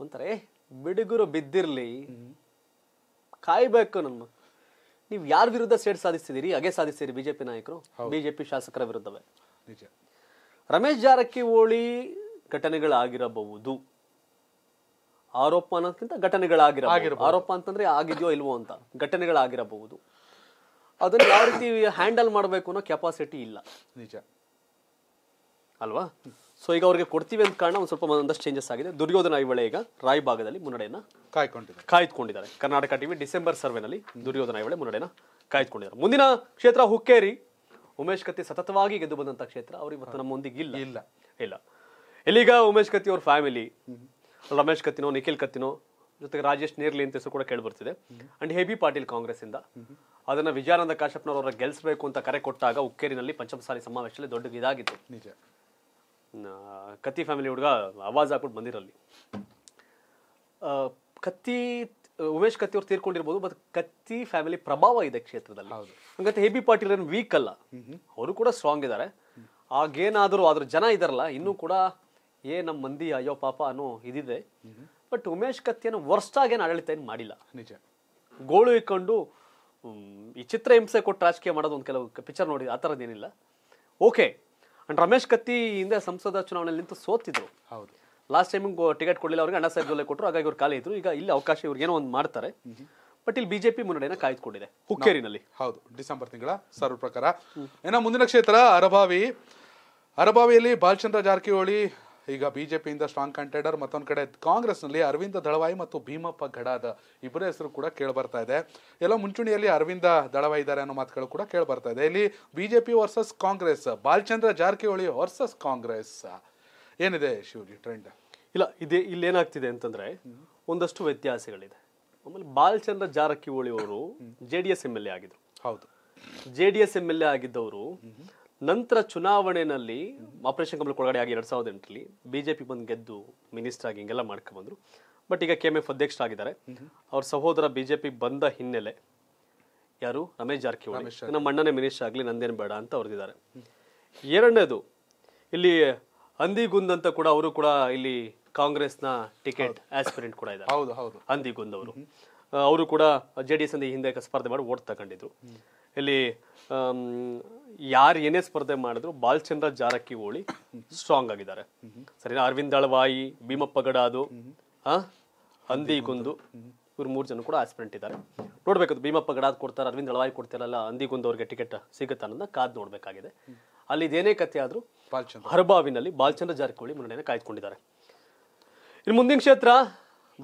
A: ಒಂಥರ ಬಿಡುಗುರು ಬಿಡುಗರು ಬಿದ್ದಿರಲಿ ಕಾಯ್ಬೇಕು ನಮ್ಮ ನೀವು ಯಾರ ವಿರುದ್ಧ ಸೇಡ್ ಸಾಧಿಸ್ತಿದ್ದೀರಿ ಹಾಗೆ ಸಾಧಿಸ್ತೀರಿ ಬಿಜೆಪಿ ನಾಯಕರು ಬಿಜೆಪಿ ಶಾಸಕರ ವಿರುದ್ಧವೇ ನಿಜ ರಮೇಶ್ ಜಾರಕಿಹೊಳಿ ಘಟನೆಗಳಾಗಿರಬಹುದು ಆರೋಪ ಅನ್ನೋದಕ್ಕಿಂತ ಘಟನೆಗಳಾಗಿರಬಹುದು ಆರೋಪ ಅಂತಂದ್ರೆ ಆಗಿದೆಯೋ ಇಲ್ವೋ ಅಂತ ಘಟನೆಗಳಾಗಿರಬಹುದು ಅದನ್ನ ಯಾವ ರೀತಿ ಹ್ಯಾಂಡಲ್ ಮಾಡಬೇಕು ಅನ್ನೋ ಕೆಪಾಸಿಟಿ ಇಲ್ಲ ನಿಜ ಅಲ್ವಾ ಸೊ ಈಗ ಅವರಿಗೆ ಕೊಡ್ತೀವಿ ಅಂತ ಕಾರಣ ಒಂದು ಸ್ವಲ್ಪ ಒಂದಷ್ಟು ಚೇಂಜಸ್ ಆಗಿದೆ ದುರ್ಯೋಧನ ಐವಳೆ ಈಗ ರಾಯ್ ಭಾಗದಲ್ಲಿ ಮುನ್ನಡೆಯನ್ನು ಕಾಯ್ಕೊಂಡಿದ್ದಾರೆ ಕಾಯ್ದುಕೊಂಡಿದ್ದಾರೆ ಕರ್ನಾಟಕ ಟಿವಿ ಡಿಸೆಂಬರ್ ಸರ್ವೆನಲ್ಲಿ ದುರ್ಯೋಧನ ಐವಳೆ ಮುನ್ನಡೆಯನ್ನು ಕಾಯ್ದುಕೊಂಡಿದ್ದಾರೆ ಮುಂದಿನ ಕ್ಷೇತ್ರ ಹುಕ್ಕೇರಿ ಉಮೇಶ್ ಕತ್ತಿ ಸತತವಾಗಿ ಗೆದ್ದು ಬಂದಂಥ ಕ್ಷೇತ್ರ ಅವ್ರಿಗೆ ಇವತ್ತು ನಮ್ಮೊಂದಿಗೆ ಇಲ್ಲ ಇಲ್ಲ ಇಲ್ಲ ಇಲ್ಲಿಗ ಉಮೇಶ್ ಕತ್ತಿ ಅವ್ರ ಫ್ಯಾಮಿಲಿ ರಮೇಶ್ ಕತ್ತಿನೋ ನಿಖಿಲ್ ಕತ್ತಿನೋ ಜೊತೆಗೆ ರಾಜೇಶ್ ನೇರ್ಲಿ ಅಂತ ಹೆಸರು ಕೂಡ ಕೇಳಿಬರ್ತಿದೆ ಅಂಡ್ ಹೆ ಬಿ ಪಾಟೀಲ್ ಕಾಂಗ್ರೆಸ್ಸಿಂದ ಅದನ್ನು ವಿಜಯಾನಂದ ಕಾಶ್ಯಪ್ನವರವರ ಗೆಲ್ಲಿಸಬೇಕು ಅಂತ ಕರೆ ಕೊಟ್ಟಾಗ ಹುಕ್ಕೇರಿನಲ್ಲಿ ಪಂಚಮಸಾಲಿ ಸಮಾವೇಶದಲ್ಲಿ ದೊಡ್ಡ ಇದಾಗಿತ್ತು ನಿಜ ಕತ್ತಿ ಫ್ಯಾಮಿಲಿ ಹುಡುಗ ಆವಾಜ್ ಹಾಕ್ಬಿಟ್ಟು ಬಂದಿರಲ್ಲಿ ಕತ್ತಿ ಉಮೇಶ್ ಕತ್ತಿ ಅವ್ರು ತೀರ್ಕೊಂಡಿರ್ಬೋದು ಬಟ್ ಕತ್ತಿ ಫ್ಯಾಮಿಲಿ ಪ್ರಭಾವ ಇದೆ ಕ್ಷೇತ್ರದಲ್ಲಿ ಹಂಗಂತ ಹೆಬಿ ಪಾಟೀಲ್ ಏನು ವೀಕ್ ಅಲ್ಲ ಅವರು ಕೂಡ ಸ್ಟ್ರಾಂಗ್ ಇದ್ದಾರೆ ಆಗೇನಾದರೂ ಅದ್ರ ಜನ ಇದಾರಲ್ಲ ಇನ್ನೂ ಕೂಡ ಏ ನಮ್ಮ ಮಂದಿ ಅಯ್ಯೋ ಪಾಪ ಅನ್ನೋ ಇದಿದೆ ಬಟ್ ಉಮೇಶ್ ಕತ್ತಿಯನ್ನು ವರ್ಸ್ಟಾಗೇನು ಆಡಳಿತ ಏನು ಮಾಡಿಲ್ಲ ನಿಜ ಗೋಳು ಇಕ್ಕೊಂಡು ಈ ಚಿತ್ರ ಹಿಂಸೆ ಕೊಟ್ಟು ರಾಜಕೀಯ ಮಾಡೋದು ಒಂದು ಕೆಲವು ಪಿಕ್ಚರ್ ನೋಡಿ ಆ ಥರದ್ದೇನಿಲ್ಲ ಓಕೆ ಅಂಡ್ ರಮೇಶ್ ಕತ್ತಿ ಹಿಂದೆ ಸಂಸದ ಚುನಾವಣೆಯಲ್ಲಿ ನಿಂತು ಸೋತಿದ್ರು ಹೌದು ಲಾಸ್ಟ್ ಟೈಮ್ ಟಿಕೆಟ್ ಕೊಡಲಿಲ್ಲ ಅವ್ರಿಗೆ ಅಣ್ಣ ಸಾಹೇಬ್ ಜೊತೆ ಕೊಟ್ಟರು ಹಾಗಾಗಿ ಅವ್ರು ಖಾಲಿ ಇದ್ರು ಈಗ ಇಲ್ಲಿ ಅವಕಾಶ ಇವ್ರಿಗೆ ಏನೋ ಒಂದು ಮಾಡ್ತಾರೆ ಬಟ್ ಇಲ್ಲಿ ಬಿಜೆಪಿ ಮುನ್ನಡೆಯನ್ನು ಕಾಯ್ದುಕೊಂಡಿದೆ ಹುಕ್ಕೇರಿನಲ್ಲಿ
B: ಹೌದು ಡಿಸೆಂಬರ್ ತಿಂಗಳ ಸರ್ವ ಪ್ರಕಾರ ಏನೋ ಮುಂದಿನ ಕ್ಷೇತ್ರ ಅರಭಾವಿ ಅರಭಾವಿಯಲ್ಲಿ ಬಾಲಚಂದ್ರ ಜಾರಕಿಹೊಳಿ ಈಗ ಬಿಜೆಪಿಯಿಂದ ಜೆ ಸ್ಟ್ರಾಂಗ್ ಕಂಟೆಂಡರ್ ಮತ್ತೊಂದು ಕಡೆ ಕಾಂಗ್ರೆಸ್ನಲ್ಲಿ ಅರವಿಂದ ದಳವಾಯಿ ಮತ್ತು ಭೀಮಪ್ಪ ಗಡಾದ ಇಬ್ಬರ ಹೆಸರು ಕೂಡ ಬರ್ತಾ ಇದೆ ಎಲ್ಲ ಮುಂಚೂಣಿಯಲ್ಲಿ ಅರವಿಂದ ದಳವಾಯಿ ಇದ್ದಾರೆ ಅನ್ನೋ ಮಾತುಗಳು ಕೂಡ ಬರ್ತಾ ಇದೆ ಇಲ್ಲಿ BJP versus Congress Balachandra Jarkiholi versus Congress ಏನಿದೆ ಶಿವಜಿ ಟ್ರೆಂಡ್ ಇಲ್ಲ ಇದೇ ಏನಾಗ್ತಿದೆ ಅಂತಂದ್ರೆ
A: ಒಂದಷ್ಟು ವ್ಯತ್ಯಾಸಗಳಿದೆ ಆಮೇಲೆ ಬಾಲಚಂದ್ರ ಜಾರಕಿಹೊಳಿ ಅವರು J D S M L A ಆಗಿದ್ರು ಹೌದು J D S M L A ಆಗಿದ್ದವರು ನಂತರ ಚುನಾವಣೆಯಲ್ಲಿ ಆಪರೇಷನ್ ಕಮಲ ಕೊಳಗಡೆ ಆಗಿ ಎರಡು ಸಾವಿರದ ಎಂಟರಲ್ಲಿ ಬಿಜೆಪಿ ಬಂದು ಗೆದ್ದು ಮಿನಿಸ್ಟರ್ ಆಗಿ ಹಿಂಗೆಲ್ಲ ಮಾಡ್ಕೊಂಡ್ಬಂದ್ರು ಬಟ್ ಈಗ ಕೆ ಎಂ ಎಫ್ ಅಧ್ಯಕ್ಷರಾಗಿದ್ದಾರೆ ಅವ್ರ ಸಹೋದರ ಬಿಜೆಪಿ ಬಂದ ಹಿನ್ನೆಲೆ ಯಾರು ರಮೇಶ್ ಜಾರಕಿಹೊಳಿ ನಮ್ಮ ಅಣ್ಣನೇ ಮಿನಿಸ್ಟರ್ ಆಗಲಿ ನಂದೇನ್ ಬೇಡ ಅಂತ ಅವ್ರದಿದ್ದಾರೆ ಎರಡನೇದು ಇಲ್ಲಿ ಹಂದಿಗುಂದ್ ಅಂತ ಕೂಡ ಅವರು ಕೂಡ ಇಲ್ಲಿ ಕಾಂಗ್ರೆಸ್ನ ಟಿಕೆಟ್ ಆಸ್ಪಿರೆಂಟ್ ಕೂಡ ಇದ್ದಾರೆ ಹೌದು ಹಂದಿಗುಂದ್ ಅವರು ಅವರು ಕೂಡ ಜೆ ಡಿ ಎಸ್ ಹಿಂದೆ ಸ್ಪರ್ಧೆ ಮಾಡಿ ಓಟ್ ತಗೊಂಡಿದ್ರು ಇಲ್ಲಿ ಯಾರು ಏನೇ ಸ್ಪರ್ಧೆ ಮಾಡಿದ್ರು ಬಾಲ್ಚಂದ್ರ ಜಾರಕಿಹೊಳಿ ಸ್ಟ್ರಾಂಗ್ ಆಗಿದ್ದಾರೆ ಸರಿನಾ ಅರವಿಂದ್ ದಳವಾಯಿ ಭೀಮಪ್ಪ ಗಡಾದು ಹಂದಿ ಹಂದಿಗುಂದು ಇವ್ರು ಮೂರು ಜನ ಕೂಡ ಆಸ್ಪಿರೆಂಟ್ ಇದ್ದಾರೆ ನೋಡ್ಬೇಕು ಭೀಮಪ್ಪ ಗಡಾದ್ ಕೊಡ್ತಾರೆ ಅರವಿಂದ್ ದಳವಾಯಿ ಕೊಡ್ತಾರಲ್ಲ ಹಂದಿಗುಂದು ಅವ್ರಿಗೆ ಟಿಕೆಟ್ ಸಿಗುತ್ತೆ ಅನ್ನೋದನ್ನ ಕಾದ್ ನೋಡಬೇಕಾಗಿದೆ ಅಲ್ಲಿ ಇದೇನೇ ಕಥೆ ಆದರೂ ಹರಬಾವಿನಲ್ಲಿ ಬಾಲ್ಚಂದ್ರ ಜಾರಕಿಹೊಳಿ ಮುನ್ನಡೆಯನ್ನು ಕಾಯ್ದುಕೊಂಡಿದ್ದಾರೆ ಇನ್ನು ಮುಂದಿನ ಕ್ಷೇತ್ರ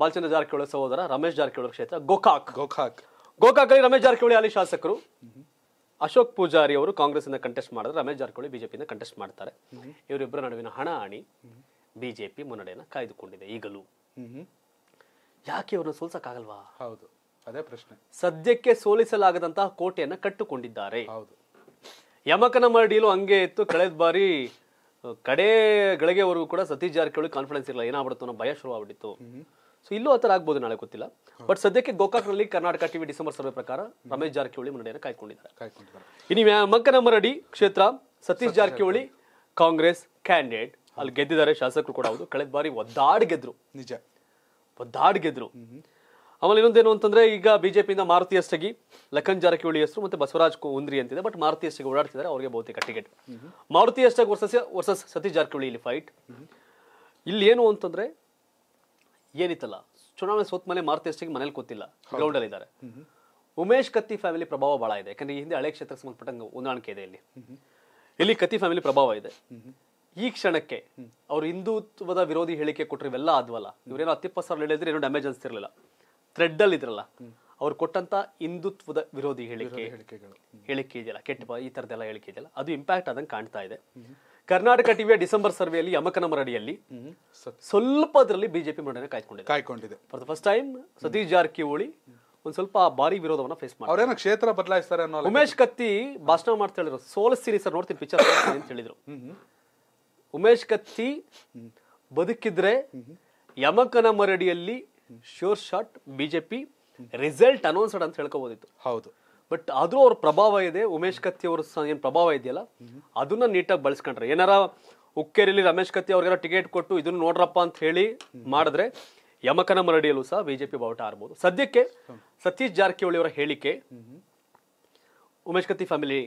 A: ಬಾಲಚಂದ್ರ ಜಾರಕಿಹೊಳಿ ಸಹೋದರ ರಮೇಶ್ ಜಾರಕಿಹೊಳಿ ಕ್ಷೇತ್ರ ಗೋಕಾಕ್ ಗೋಕಾಕ್ ಗೋಕಾಕಲಿ ರಮೇಶ್ ಜಾರಕಿಹೊಳಿ ಅಲ್ಲಿ ಶಾಸಕರು ಅಶೋಕ್ ಪೂಜಾರಿ ಅವರು ಕಾಂಗ್ರೆಸ್ಸಿಂದ ಕಂಟೆಸ್ಟ್ ಮಾಡಿದ್ರೆ ರಮೇಶ್ ಜಾರಕಿಹೊಳಿ ಬಿಜೆಪಿಯಿಂದ ಕಂಟೆಸ್ಟ್ ಮಾಡ್ತಾರೆ ಇವರಿಬ್ಬರ ನಡುವಿನ ಹಣ ಹಣಿ ಬಿಜೆಪಿ ಮುನ್ನಡೆಯನ್ನು ಕಾಯ್ದುಕೊಂಡಿದೆ ಈಗಲೂ ಯಾಕೆ ಸೋಲ್ಸಕ್ ಸೋಲ್ಸಕ್ಕಾಗಲ್ವಾ ಹೌದು ಅದೇ ಪ್ರಶ್ನೆ ಸದ್ಯಕ್ಕೆ ಸೋಲಿಸಲಾಗದಂತಹ ಕೋಟೆಯನ್ನ ಕಟ್ಟುಕೊಂಡಿದ್ದಾರೆ ಹೌದು ಯಮಕನ ಮರಡಿಲು ಹಂಗೆ ಇತ್ತು ಕಳೆದ ಬಾರಿ ಕಡೆ ಗಳಿಗೆವರೆಗೂ ಕೂಡ ಸತೀಶ್ ಜಾರಕಿಹೊಳಿ ಕಾನ್ಫಿಡೆನ್ಸ್ ಇರಲಿಲ್ಲ ಏನಾಗ್ಬಿಡುತ್ತೋ ಅನ್ನೋ ಭಯ ಶುರುವಾಗ್ಬಿಟ್ಟಿತ್ತು ಸೊ ಇಲ್ಲೂ ಆ ಥರ ಆಗ್ಬೋದು ನಾಳೆ ಗೊತ್ತಿಲ್ಲ ಬಟ್ ಸದ್ಯಕ್ಕೆ ಗೋಕಾಕ್ನಲ್ಲಿ ಕರ್ನಾಟಕ ಟಿವಿ ಡಿಸೆಂಬರ್ ಸರ್ವೆ ಪ್ರಕಾರ ರಮೇಶ್ ಜಾರಕಿಹೊಳಿ ಮುನ್ನಡೆಯನ್ನು ಕಾಯ್ಕೊಂಡಿದ್ದಾರೆ ಇನ್ನು ಮರಡಿ ಕ್ಷೇತ್ರ ಸತೀಶ್ ಜಾರಕಿಹೊಳಿ ಕಾಂಗ್ರೆಸ್ ಕ್ಯಾಂಡಿಡೇಟ್ ಅಲ್ಲಿ ಗೆದ್ದಿದ್ದಾರೆ ಶಾಸಕರು ಕೂಡ ಹೌದು ಕಳೆದ ಬಾರಿ ಒದ್ದಾಡ್ ಗೆದ್ರು ನಿಜ ಒದ್ದಾಡ್ ಗೆದ್ರು ಆಮೇಲೆ ಇನ್ನೊಂದೇನು ಅಂತಂದ್ರೆ ಈಗ ಬಿಜೆಪಿಯಿಂದ ಮಾರುತಿ ಅಷ್ಟಗಿ ಲಖನ್ ಜಾರಕಿಹೊಳಿ ಹೆಸರು ಮತ್ತೆ ಬಸವರಾಜ್ ಉಂದ್ರಿ ಅಂತಿದೆ ಬಟ್ ಮಾರುತಿ ಅಷ್ಟಗಿ ಓಡಾಡ್ತಿದ್ದಾರೆ ಅವರಿಗೆ ಬಹುತೇಕ ticket Maruti Ashtagi versus versus Satish Jarkiholi ಇಲ್ಲಿ ಫೈಟ್ ಇಲ್ಲಿ ಏನು ಅಂತಂದ್ರೆ ಏನಿತ್ತಲ್ಲ ಚುನಾವಣೆ ಸೋತ್ ಮೇಲೆ ಮಾರುತಿ ಮನೇಲಿ ಗೊತ್ತಿಲ್ಲ ಗ್ರೌಂಡ್ ಅಲ್ಲಿ ಇದ್ದಾರೆ ಉಮೇಶ್ ಕತ್ತಿ ಫ್ಯಾಮಿಲಿ ಪ್ರಭಾವ ಬಹಳ ಇದೆ ಯಾಕಂದ್ರೆ ಈ ಹಿಂದೆ ಹಳೆ ಕ್ಷೇತ್ರಕ್ಕೆ ಸಂಬಂಧಪಟ್ಟಂಗೆ ಹೊಂದಾಣಿಕೆ ಇದೆ ಇಲ್ಲಿ ಇಲ್ಲಿ ಕತ್ತಿ ಫ್ಯಾಮಿಲಿ ಪ್ರಭಾವ ಇದೆ ಈ ಕ್ಷಣಕ್ಕೆ ಅವರು ಹಿಂದುತ್ವದ ವಿರೋಧಿ ಹೇಳಿಕೆ ಕೊಟ್ಟರು ಇವೆಲ್ಲ ಆದ್ವಲ್ಲ ಇವರೇನೋ ಅತ್ತಿಪ್ಪ ಸಾವಿರ ಹೇಳಿದ್ರೆ ಏನೋ ಡ್ಯಾಮೇಜ್ ಅನ್ಸ್ತಿರ್ಲಿಲ್ಲ ಥ್ರೆಡ್ ಅಲ್ಲಿ ಇದ್ರಲ್ಲ ಅವ್ರು ಕೊಟ್ಟಂತ ಹಿಂದುತ್ವದ ವಿರೋಧಿ ಹೇಳಿಕೆ ಹೇಳಿಕೆ ಇದೆಯಲ್ಲ ಕೆಟ್ಟ ಈ ಎಲ್ಲ ಹೇಳಿಕೆ ಇದೆಯಲ್ಲ ಅದು ಇಂಪ್ಯಾಕ್ಟ್ ಆದಂಗೆ ಕಾಣ್ತಾ ಇದೆ ಕರ್ನಾಟಕ ಟಿವಿಯ ಡಿಸೆಂಬರ್ ಸರ್ವೆಯಲ್ಲಿ ಯಮಕನ ಮರಡಿಯಲ್ಲಿ ಸ್ವಲ್ಪ ಅದರಲ್ಲಿ ಬಿಜೆಪಿ ಮರಡಿನ ಕಾಯ್ಕೊಂಡಿದೆ ಕಾಯ್ಕೊಂಡಿದೆ for the first time Satish Jarkiholi ಒಂದ್ ಸ್ವಲ್ಪ ಭಾರಿ ವಿರೋಧವನ್ನ ಫೇಸ್ ಮಾಡಿ ಕ್ಷೇತ್ರ ಬದಲಾಯಿಸ್ತಾರೆ ಅನ್ನೋ ಉಮೇಶ್ ಕತ್ತಿ ಭಾಷಣ ಮಾಡ್ತಾ ಹೇಳಿದ್ರು ಸೋಲಿಸ್ತೀನಿ ಸರ್ ನೋಡ್ತೀನಿ ಪಿಕ್ಚರ್ ಅಂತ ಹೇಳಿದ್ರು ಉಮೇಶ್ ಕತ್ತಿ ಬದುಕಿದ್ರೆ ಯಮಕನ ಮರಡಿಯಲ್ಲಿ sure shot BJP result announced ಅಂತ ಹೇಳ್ಕೋಬೋದಿತ್ತು ಹೌದು ಬಟ್ ಆದರೂ ಅವ್ರ ಪ್ರಭಾವ ಇದೆ ಉಮೇಶ್ ಕತ್ತಿ ಅವ್ರ ಏನು ಪ್ರಭಾವ ಇದೆಯಲ್ಲ ಅದನ್ನ ನೀಟಾಗಿ ಬಳಸ್ಕೊಂಡ್ರೆ ಏನಾರ ಉಕ್ಕೇರಿಲಿ ರಮೇಶ್ ಕತ್ತಿ ಅವ್ರಿಗೆ ಟಿಕೆಟ್ ಕೊಟ್ಟು ಇದನ್ನ ನೋಡ್ರಪ್ಪ ಅಂತ ಹೇಳಿ ಮಾಡಿದ್ರೆ ಯಮಕನ ಮರಡಿಯಲ್ಲೂ ಸಹ ಬಿಜೆಪಿ ಬಾವುಟ ಆರ್ಬೋದು ಸದ್ಯಕ್ಕೆ ಸತೀಶ್ ಜಾರಕಿಹೊಳಿ ಅವರ ಹೇಳಿಕೆ ಉಮೇಶ್ ಕತ್ತಿ ಫ್ಯಾಮಿಲಿ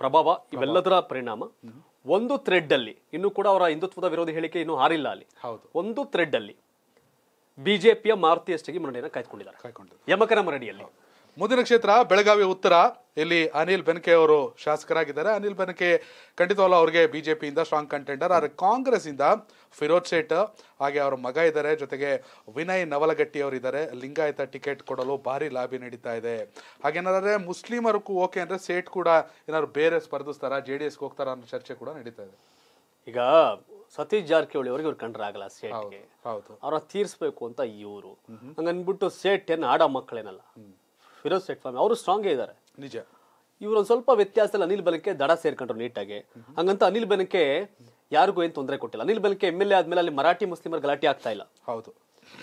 A: ಪ್ರಭಾವ ಇವೆಲ್ಲದರ ಪರಿಣಾಮ ಒಂದು ಥ್ರೆಡ್ ಅಲ್ಲಿ ಇನ್ನು ಕೂಡ ಅವರ ಹಿಂದುತ್ವದ ವಿರೋಧಿ ಹೇಳಿಕೆ ಇನ್ನೂ ಹಾರಿಲ್ಲ ಅಲ್ಲಿ ಒಂದು ಥ್ರೆಡ್ ಅಲ್ಲಿ
B: ಬಿಜೆಪಿಯ ಮಾರುತಿ ಅಷ್ಟಿಗೆ ಮುನ್ನಡೆಯನ್ನು ಕಾಯ್ದುಕೊಂಡಿದ್ದಾರೆ ಯಮಕನ ಮರಡಿಯಲ್ಲಿ ಮುಂದಿನ ಕ್ಷೇತ್ರ ಬೆಳಗಾವಿ ಉತ್ತರ ಇಲ್ಲಿ ಅನಿಲ್ ಬೆನಕೆ ಅವರು ಶಾಸಕರಾಗಿದ್ದಾರೆ ಅನಿಲ್ ಬೆನ್ಕೆ ಖಂಡಿತವಲ್ಲ ಅವ್ರಿಗೆ ಬಿಜೆಪಿಯಿಂದ ಸ್ಟ್ರಾಂಗ್ ಕಂಟೆಂಡರ್ ಆದರೆ ಕಾಂಗ್ರೆಸ್ ಇಂದ ಫಿರೋಜ್ ಸೇಠ್ ಹಾಗೆ ಅವರ ಮಗ ಇದ್ದಾರೆ ಜೊತೆಗೆ ವಿನಯ್ ನವಲಗಟ್ಟಿ ಅವರಿದ್ದಾರೆ ಲಿಂಗಾಯತ ಟಿಕೆಟ್ ಕೊಡಲು ಭಾರಿ ಲಾಬಿ ನಡೀತಾ ಇದೆ ಹಾಗೇನಾದ್ರೆ ಮುಸ್ಲಿಮರಕ್ಕೂ ಓಕೆ ಅಂದ್ರೆ ಸೇಠ್ ಕೂಡ ಏನಾದ್ರು ಬೇರೆ ಸ್ಪರ್ಧಿಸ್ತಾರ ಜೆ ಡಿ ಎಸ್ಗೆ ಹೋಗ್ತಾರ ಅನ್ನೋ ಚರ್ಚೆ ಕೂಡ ನಡೀತಾ ಇದೆ ಈಗ ಸತೀಶ್ ಜಾರಕಿಹೊಳಿ ಅವರಿಗೆ ಇವ್ರು ಕಂಡ್ರಾಗಲ್ಲ ಹೌದು ಅವ್ರ ತೀರ್ಸ್ಬೇಕು
A: ಅಂತ ಇವರು ಹಂಗನ್ಬಿಟ್ಟು ಸೇಠ್ ಏನು ಆಡೋ ಮಕ್ಕಳೇನಲ್ಲ ಫಿರೋಜ್ ಫಾರ್ಮ್ ಅವರು ಸ್ಟ್ರಾಂಗೇ ಇದ್ದಾರೆ ನಿಜ ಇವರು ಒಂದು ಸ್ವಲ್ಪ ವ್ಯತ್ಯಾಸದಲ್ಲಿ ಅನಿಲ್ ಬೆನಕೆ ದಡ ಸೇರ್ಕೊಂಡ್ರು ನೀಟಾಗಿ ಹಂಗಂತ ಅನಿಲ್ ಬೆನಕೆ ಯಾರಿಗೂ ಏನು ತೊಂದರೆ ಕೊಟ್ಟಿಲ್ಲ Anil Benake M L A ಆದ್ಮೇಲೆ ಅಲ್ಲಿ ಮರಾಠಿ ಮುಸ್ಲಿಮರ್ ಗಲಾಟೆ ಆಗ್ತಾ ಇಲ್ಲ ಹೌದು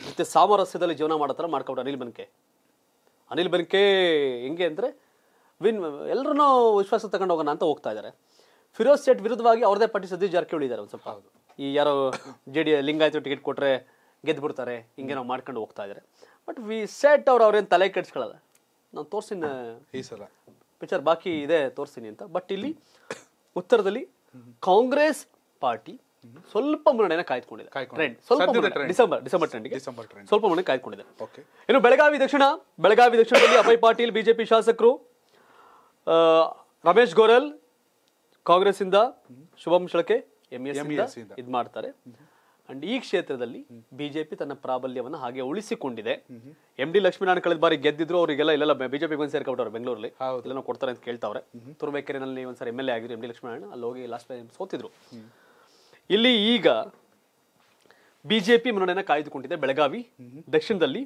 A: ಮತ್ತೆ ಸಾಮರಸ್ಯದಲ್ಲಿ ಜೀವನ ಮಾಡೋ ಮಾಡ್ಕೊಂಡ್ರು ಅನಿಲ್ ಬೆನಕೆ ಅನಿಲ್ ಬೆನಕೆ ಹೆಂಗೆ ಅಂದ್ರೆ ವಿನ್ ಎಲ್ಲರೂ ವಿಶ್ವಾಸ ತಗೊಂಡು ಹೋಗೋಣ ಅಂತ ಹೋಗ್ತಾ ಇದ್ದಾರೆ ಫಿರೋಜ್ ಸೇಟ್ ವಿರುದ್ಧವಾಗಿ ಅವ್ರದೇ ಪಟ್ಟಿ ಸತೀಶ್ ಜಾರಕಿಹೊಳಿ ಇದ್ದಾರೆ ಒಂದು ಸ್ವಲ್ಪ ಈ ಯಾರೋ ಜೆ ಡಿ ಲಿಂಗಾಯತ ಟಿಕೆಟ್ ಕೊಟ್ಟರೆ ಗೆದ್ದು ಬಿಡ್ತಾರೆ ಹಿಂಗೇನೋ ಮಾಡ್ಕೊಂಡು ಹೋಗ್ತಾ ಇದ್ದಾರೆ ಬಟ್ ವಿ ಸೆಟ್ ಅವ್ರು ಅವ್ರೇನು ತಲೆ ಕೆಡ್ಸ್ಕೊಳ್ಳಲ್ಲ ನಾನು ತೋರಿಸ್ತೀನಿ ಈ ಸಲ ಪಿಕ್ಚರ್ ಬಾಕಿ ಇದೆ ತೋರಿಸ್ತೀನಿ ಅಂತ ಬಟ್ ಇಲ್ಲಿ ಉತ್ತರದಲ್ಲಿ ಕಾಂಗ್ರೆಸ್ ಪಾರ್ಟಿ ಸ್ವಲ್ಪ ಮುನ್ನಡೆನ ಕಾಯ್ದುಕೊಂಡಿದೆ ಟ್ರೆಂಡ್ ಸ್ವಲ್ಪ ಡಿಸೆಂಬರ್ ಡಿಸೆಂಬರ್ ಡಿಸೆಂಬರ್ ಟ್ರೆಂಡ್ ಸ್ವಲ್ಪ ಮುನ್ನಡೆ ಕಾಯ್ದುಕೊಂಡಿದೆ ಇನ್ನು ಬೆಳಗಾವಿ ದಕ್ಷಿಣ ಬೆಳಗಾವಿ ದಕ್ಷಿಣದಲ್ಲಿ ಅಭಯ್ ಪಾಟೀಲ್ ಬಿಜೆಪಿ ಶಾಸಕರು ರಮೇಶ್ ಗೋರೆಲ್ ಕಾಂಗ್ರೆಸ್ e ಇಂದ ಶುಭಂ ಶಳಕೆ ಎಂ ಎಸ್ ಇದು ಮಾಡ್ತಾರೆ ಅಂಡ್ ಈ ಕ್ಷೇತ್ರದಲ್ಲಿ ಬಿಜೆಪಿ ತನ್ನ ಪ್ರಾಬಲ್ಯವನ್ನು ಹಾಗೆ ಉಳಿಸಿಕೊಂಡಿದೆ ಎಂ ಡಿ ಲಕ್ಷ್ಮೀನಾರಾಯಣ ಕಳೆದ ಬಾರಿ ಗೆದ್ದಿದ್ರು ಅವರಿಗೆಲ್ಲ ಇಲ್ಲೆಲ್ಲ ಬಿಜೆಪಿ ಬಂದು ಸೇರ್ಕೊಟ್ಟವ್ರು ಬೆಂಗಳೂರಲ್ಲಿ ಕೊಡ್ತಾರೆ ಅಂತ ಕೇಳ್ತಾವ್ರೆ ತುರುವೇಕೆರೆನಲ್ಲಿ ಒಂದ್ಸರಿ ಎಮ್ ಎಲ್ ಎ ಆಗಿದ್ರು ಎಂ ಡಿ ಲಕ್ಷ್ಮೀನಾರಾಯಣ ಅಲ್ಲಿ ಹೋಗಿ ಲಾಸ್ಟ್ ಟೈಮ್ ಸೋತಿದ್ರು ಇಲ್ಲಿ ಈಗ ಬಿಜೆಪಿ ಮುನ್ನಡೆಯನ್ನ ಕಾಯ್ದುಕೊಂಡಿದೆ ಬೆಳಗಾವಿ
B: ದಕ್ಷಿಣದಲ್ಲಿ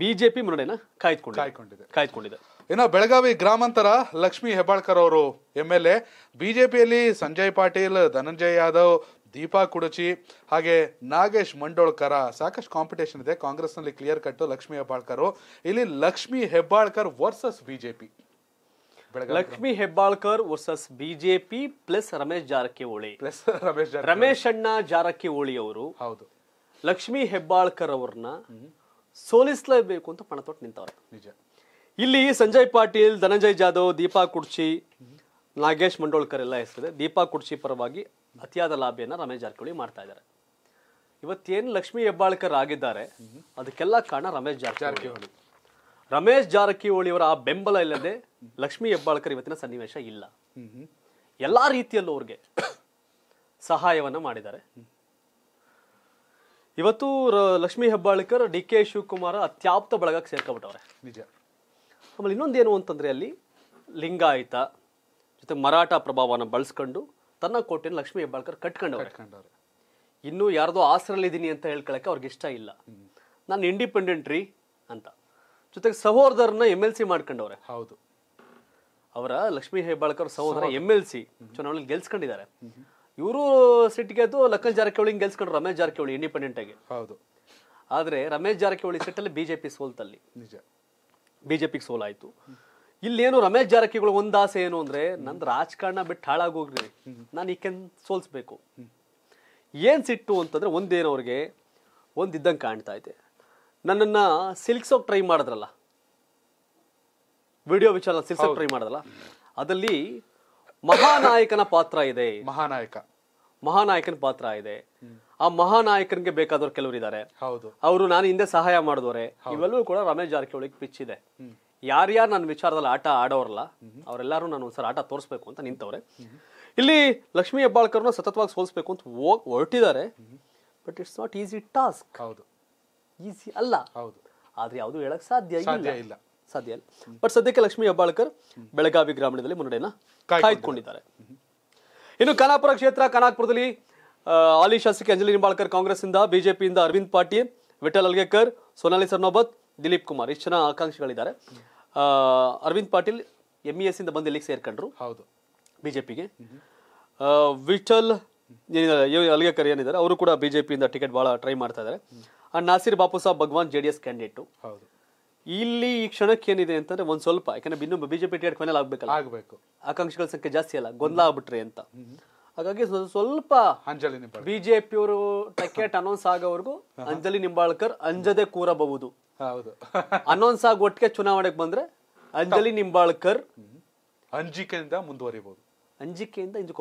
B: ಬಿಜೆಪಿ ಮುನ್ನಡೆಯನ್ನ ಕಾಯ್ದುಕೊಂಡಿದೆ ಕಾಯ್ದುಕೊಂಡಿದೆ ಏನೋ ಬೆಳಗಾವಿ ಗ್ರಾಮಾಂತರ ಲಕ್ಷ್ಮಿ ಹೆಬ್ಬಾಳ್ಕರ್ ಅವರು ಎಂ ಎಲ್ ಎ ಬಿಜೆಪಿಯಲ್ಲಿ ಸಂಜಯ್ ಪಾಟೀಲ್ ಧನಂಜಯ್ ಯಾದವ್ ದೀಪಾ ಕುಡಚಿ ಹಾಗೆ ನಾಗೇಶ್ ಮಂಡೋಳ್ಕರ ಸಾಕಷ್ಟು ಕಾಂಪಿಟೇಷನ್ ಇದೆ ಕಾಂಗ್ರೆಸ್ನಲ್ಲಿ ಕ್ಲಿಯರ್ ಕಟ್ ಲಕ್ಷ್ಮಿ ಹೆಬ್ಬಾಳ್ಕರ್ ಇಲ್ಲಿ Lakshmi Hebbalkar versus BJP Lakshmi
A: Hebbalkar versus BJP plus Ramesh Jarkiholi plus Ramesh Ramesh ಅಣ್ಣ ಜಾರಕಿಹೊಳಿ ಅವರು ಹೌದು ಲಕ್ಷ್ಮಿ ಹೆಬ್ಬಾಳ್ಕರ್ ಅವ್ರನ್ನ ಸೋಲಿಸಲೇಬೇಕು ಅಂತ ಪಣ ತೊಟ್ಟು ನಿಂತವ್ರೆ ನಿಜ ಇಲ್ಲಿ ಸಂಜಯ್ ಪಾಟೀಲ್ ಧನಂಜಯ್ ಜಾಧವ್ ದೀಪಾ ಕುಡ್ಚಿ ನಾಗೇಶ್ ಮಂಡೋಳ್ಕರ್ ಎಲ್ಲ ಹೆಸರಿದೆ ದೀಪಾ ಕುಡ್ಚಿ ಪರವಾಗಿ ಅತಿಯಾದ ಲಾಭಿಯನ್ನ ರಮೇಶ್ ಜಾರಕಿಹೊಳಿ ಮಾಡ್ತಾ ಇದ್ದಾರೆ ಇವತ್ತೇನು ಲಕ್ಷ್ಮೀ ಹೆಬ್ಬಾಳ್ಕರ್ ಆಗಿದ್ದಾರೆ ಅದಕ್ಕೆಲ್ಲ ಕಾರಣ ರಮೇಶ್ ಜಾರಕಿಹೊಳಿ ರಮೇಶ್ ಜಾರಕಿಹೊಳಿ ಅವರ ಆ ಬೆಂಬಲ ಇಲ್ಲದೆ ಲಕ್ಷ್ಮೀ ಹೆಬ್ಬಾಳ್ಕರ್ ಇವತ್ತಿನ ಸನ್ನಿವೇಶ ಇಲ್ಲ ಎಲ್ಲ ರೀತಿಯಲ್ಲೂ ಅವ್ರಿಗೆ ಸಹಾಯವನ್ನು ಮಾಡಿದ್ದಾರೆ ಇವತ್ತು ಲಕ್ಷ್ಮೀ ಹೆಬ್ಬಾಳ್ಕರ್ ಡಿ ಕೆ ಶಿವಕುಮಾರ ಅತ್ಯಾಪ್ತ ಬಳಗಕ್ಕೆ ಸೇರ್ಕೊಬಿಟ್ಟವ್ರೆ ನಿಜ ಆಮೇಲೆ ಇನ್ನೊಂದೇನು ಅಂತಂದರೆ ಅಲ್ಲಿ ಲಿಂಗಾಯತ ಜೊತೆ ಮರಾಠ ಪ್ರಭಾವವನ್ನು ಬಳಸ್ಕೊಂಡು ತನ್ನ ಕೋಟೆಯನ್ನು ಲಕ್ಷ್ಮೀ ಹೆಬ್ಬಾಳ್ಕರ್ ಕಟ್ಕೊಂಡವ್ರು ಇನ್ನು ಇನ್ನೂ ಯಾರ್ದೋ ಆಸರಲ್ಲಿದ್ದೀನಿ ಅಂತ ಹೇಳ್ಕೊಳಕ್ಕೆ ಅವ್ರಿಗೆ ಇಷ್ಟ ಇಲ್ಲ ನಾನು ಇಂಡಿಪೆಂಡೆಂಟ್ ರೀ ಅಂತ ಜೊತೆಗೆ ಸಹೋದರನ ಎಮ್ ಎಲ್ ಸಿ ಮಾಡ್ಕೊಂಡವ್ರೆ ಹೌದು ಅವರ ಲಕ್ಷ್ಮೀ ಹೆಬ್ಬಾಳ್ಕರ್ ಸಹೋದರ ಎಮ್ ಎಲ್ ಸಿ ಚುನಾವಣೆ ಗೆಲ್ಸ್ಕೊಂಡಿದ್ದಾರೆ ಇವರು ಸಿಟ್ಟಿಗೆ ಅದು ಲಕ್ಕನ್ ಜಾರಕಿಹೊಳಿ ಗೆಲ್ಸ್ಕೊಂಡ್ರು ರಮೇಶ್ ಜಾರಕಿಹೊಳಿ ಇಂಡಿಪೆಂಡೆಂಟ್ ಆಗಿ ಹೌದು ಆದರೆ ರಮೇಶ್ ಜಾರಕಿಹೊಳಿ ಸಿಟ್ಟಲ್ಲಿ ಬಿಜೆಪಿ ಸೋಲ್ತಲ್ಲಿ ನಿಜ ಬಿಜೆಪಿ ಸೋಲಾಯಿತು ಇಲ್ಲೇನು ರಮೇಶ್ ಜಾರಕಿಗಳು ಒಂದಾಸೆ ಏನು ಅಂದ್ರೆ ನಂದು ರಾಜಕಾರಣ ಬಿಟ್ಟು ಹಾಳಾಗೋಗ್ರಿ ನಾನು ಈಕೆನ್ ಸೋಲ್ಸ್ಬೇಕು ಏನ್ ಸಿಟ್ಟು ಅಂತಂದ್ರೆ ಒಂದೇನು ಅವ್ರಿಗೆ ಒಂದಿದ್ದಂಗೆ ಕಾಣ್ತಾ ಇದೆ ಸಿಲ್ಕ್ಸ್ ಸಿಲ್ಕ್ಸೋಗಿ ಟ್ರೈ ಮಾಡಿದ್ರಲ್ಲ ವಿಡಿಯೋ ವಿಚಾರ ಸಿಲ್ಸೋಗಿ ಟ್ರೈ ಮಾಡಿದ್ರಲ್ಲ ಅದಲ್ಲಿ ಮಹಾನಾಯಕನ ಪಾತ್ರ ಇದೆ ಮಹಾನಾಯಕ ಮಹಾನಾಯಕನ ಪಾತ್ರ ಇದೆ ಆ ಮಹಾನಾಯಕನಿಗೆ ಬೇಕಾದವ್ರು ಕೆಲವರು ಇದ್ದಾರೆ ಅವರು ನಾನು ಹಿಂದೆ ಸಹಾಯ ಮಾಡಿದವ್ರೆ ಇವೆಲ್ಲವೂ ಕೂಡ ರಮೇಶ್ ಜಾರಕಿಹೊಳಿಗೆ ಪಿಚ್ ಇದೆ ಯಾರ್ಯಾರು ನನ್ನ ವಿಚಾರದಲ್ಲಿ ಆಟ ಆಡೋರಲ್ಲ ಅವರೆಲ್ಲರೂ ನಾನು ಒಂದ್ಸಲ ಆಟ ತೋರಿಸ್ಬೇಕು ಅಂತ ನಿಂತವ್ರೆ ಇಲ್ಲಿ ಲಕ್ಷ್ಮೀ ಹೆಬ್ಬಾಳ್ಕರ್ನ ಸತತವಾಗಿ ಸೋಲಿಸ್ಬೇಕು ಅಂತ ಹೊರಟಿದ್ದಾರೆ but it's not easy task ಹೌದು ಈಸಿ ಅಲ್ಲ ಹೌದು ಆದ್ರೆ ಯಾವುದು ಹೇಳಕ್ ಸಾಧ್ಯ ಇಲ್ಲ ಸಾಧ್ಯ ಇಲ್ಲ ಬಟ್ ಸದ್ಯಕ್ಕೆ ಲಕ್ಷ್ಮೀ ಹೆಬ್ಬಾಳ್ಕರ್ ಬೆಳಗಾವಿ ಗ್ರಾಮೀಣದಲ್ಲಿ ಮುನ್ನಡೆಯನ್ನ ಕಾಯ್ದುಕೊಂಡಿದ್ದಾರೆ ಇನ್ನು ಕಲಾಪುರ ಕ್ಷೇತ್ರ ಕನಕಪುರದಲ್ಲಿ ಆಲಿ ಶಾಸಕಿ ಅಂಜಲಿ ನಿಂಬಾಳ್ಕರ್ ಇಂದ ಬಿಜೆಪಿಯಿಂದ ಅರವಿಂದ್ ಪಾಟೀಲ್ ವಿಠಲ್ ಅಲ್ಗೇಕರ್ ಸೋನಾಲಿ ಸರ್ನೋಬತ್ ದಿಲೀಪ್ ಕುಮಾರ್ ಇಷ್ಟು ಜನ ಆಕಾಂಕ್ಷಿಗಳಿದ್ದಾರೆ Arvind Patil M E S ಇಂದ ಬಂದು ಇಲ್ಲಿಗೆ ಸೇರ್ಕೊಂಡ್ರು ಹೌದು ಬಿ ಜೆ ಪಿಗೆ ವಿಠಲ್ ಅಲಿಗೇಕರ್ ಏನಿದ್ದಾರೆ ಅವರು ಕೂಡ ಬಿ ಜೆ ಪಿಯಿಂದ ಟಿಕೆಟ್ ಭಾಳ ಟ್ರೈ ಮಾಡ್ತಾ ಇದ್ದಾರೆ and Nasir Bapu Sab Bhagwan J D S ಹೌದು ಇಲ್ಲಿ ಈ ಕ್ಷಣಕ್ಕೆ ಏನಿದೆ ಅಂತಂದ್ರೆ ಒಂದ್ ಸ್ವಲ್ಪ ಯಾಕಂದ್ರೆ ಜೆ ಬಿಜೆಪಿ ಟಿಕೆಟ್ ಫೈನಲ್ ಆಗ್ಬೇಕಲ್ಲ ಆಗ್ಬೇಕು ಆಕಾಂಕ್ಷಿಗಳ ಸಂಖ್ಯೆ ಜಾಸ್ತಿ ಅಲ್ಲ ಗೊಂದಲ ಆಗ್ಬಿಟ್ರಿ ಅಂತ ಹಾಗಾಗಿ ಸ್ವಲ್ಪ ಅಂಜಲಿ ಬಿಜೆಪಿಯವರು ಟಿಕೆಟ್ ಅನೌನ್ಸ್ ಆಗೋವರೆಗೂ ಅಂಜಲಿ ನಿಂಬಾಳ್ಕರ್ ಅಂಜದೆ ಕೂರಬಹುದು ಹೌದು ಅನೌನ್ಸ್ ಆಗ ಒಟ್ಟಿಗೆ ಚುನಾವಣೆಗೆ ಬಂದ್ರೆ ಅಂಜಲಿ ನಿಂಬಾಳ್ಕರ್ ಅಂಜಿಕೆಯಿಂದ ಮುಂದುವರಿಬಹುದು ಅಂಜಿಕೆಯಿಂದ ಹಿಂದಕ್ಕೆ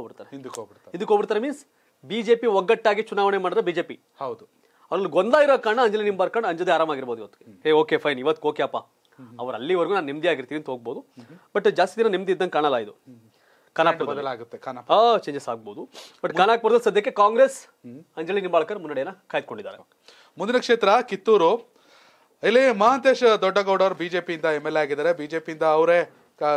A: ಹೋಗ್ಬಿಡ್ತಾರೆ ಹಿಂದಕ್ಕೆ ಮೀನ್ಸ್ ಬಿಜೆಪಿ ಒಗ್ಗಟ್ಟಾಗಿ ಚುನಾವಣೆ ಮಾಡಿದ್ರೆ ಬಿಜೆಪಿ ಹೌದು ಅವ್ರಲ್ಲಿ ಗೊಂದಲ ಇರೋ ಕಾರಣ ಅಂಜಲಿ ನಿಂಬಾರ್ಕಂಡ್ ಅಂಜದೆ ಆರಾಮಾಗಿರ್ಬೋದು ಇವತ್ತು ಹೇ ಓಕೆ ಫೈನ್ ಇವತ್ತು ಓಕೆಪ್ಪ ಅವ್ರು ಅಲ್ಲಿವರೆಗೂ ನಾನು ನೆಮ್ಮದಿ ಆಗಿರ್ತೀನಿ ಅಂತ ಹೋಗ್ಬೋದು ಬಟ್ ಜಾಸ್ತಿ ದಿನ ನೆಮ್ಮದಿ ಇದ್ದಂಗೆ ಕಾಣಲ್ಲ ಇದು ಬದಲಾಗುತ್ತೆ ಚೇಂಜಸ್ ಆಗ್ಬೋದು ಬಟ್ ಖಾನಾಪುರದಲ್ಲಿ
B: ಸದ್ಯಕ್ಕೆ ಕಾಂಗ್ರೆಸ್ ಅಂಜಲಿ ನಿಂಬಾಳ್ಕರ್ ಮುನ್ನಡೆಯನ್ನ ಕಾಯ್ದುಕೊಂಡಿದ್ದಾರೆ ಮುಂದಿನ ಕ್ಷೇತ್ರ ಕಿತ್ತೂರು ಇಲ್ಲಿ ಮಹಾಂತೇಶ್ ದೊಡ್ಡಗೌಡರ್ ಅವರು ಬಿಜೆಪಿಯಿಂದ ಎಂ ಎಲ್ ಎ ಆಗಿದ್ದಾರೆ ಬಿಜೆಪಿಯಿಂದ ಅವರೇ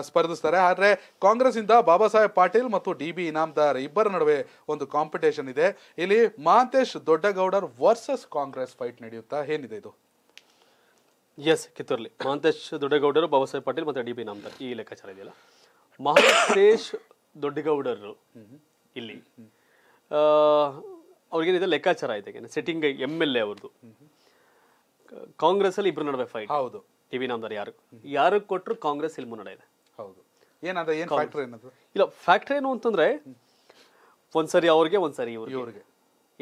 B: ಸ್ಪರ್ಧಿಸ್ತಾರೆ ಆದರೆ ಕಾಂಗ್ರೆಸ್ ಇಂದ ಬಾಬಾ ಸಾಹೇಬ್ ಪಾಟೀಲ್ ಮತ್ತು ಡಿ ಬಿ ಇನಾಮ್ದಾರ್ ಇಬ್ಬರ ನಡುವೆ ಒಂದು ಕಾಂಪಿಟೇಷನ್ ಇದೆ ಇಲ್ಲಿ Mahantesh Doddagoudar versus Congress fight ನಡೆಯುತ್ತಾ ಏನಿದೆ ಇದು
A: ಎಸ್ ಕಿತ್ತೂರ್ಲಿ ಮಹಾಂತೇಶ್ ದೊಡ್ಡಗೌಡರು ಬಾಬಾ ಸಾಹೇಬ್ ಪಾಟೀಲ್ ಮತ್ತು ಡಿ ಬಿ ಇನಾಮ್ದಾರ್ ಈ ಲೆಕ್ಕಾಚಾರ ಇದೆಯಲ್ಲ ಮಹಾಂತೇಶ್ ದೊಡ್ಡಗೌಡರು ಇಲ್ಲಿ ಅವ್ರಿಗೇನಿದೆ ಲೆಕ್ಕಾಚಾರ ಇದೆ ಸೆಟ್ಟಿಂಗ್ ಎಮ್ ಎಲ್ ಎ ಅವ್ರದ್ದು ಕಾಂಗ್ರೆಸ್ ಅಲ್ಲಿ ಇಬ್ರು ನಡುವೆ ಫೈಟ್ ಹೌದು ಟಿ ವಿ ನಾಮದಾರ್ ಯಾರು ಯಾರು ಕೊಟ್ಟರು ಕಾಂಗ್ರೆಸ್ ಇಲ್ಲಿ ಮುನ್ನಡೆ ಇದೆ ಹೌದು ಏನದ ಏನು ಫ್ಯಾಕ್ಟ್ರಿ ಏನದು ಇಲ್ಲ ಫ್ಯಾಕ್ಟ್ರಿ ಏನು ಅಂತಂದ್ರೆ ಒಂದ್ಸರಿ ಅವ್ರಿಗೆ ಒಂದ್ಸರಿ ಇವ್ರಿಗೆ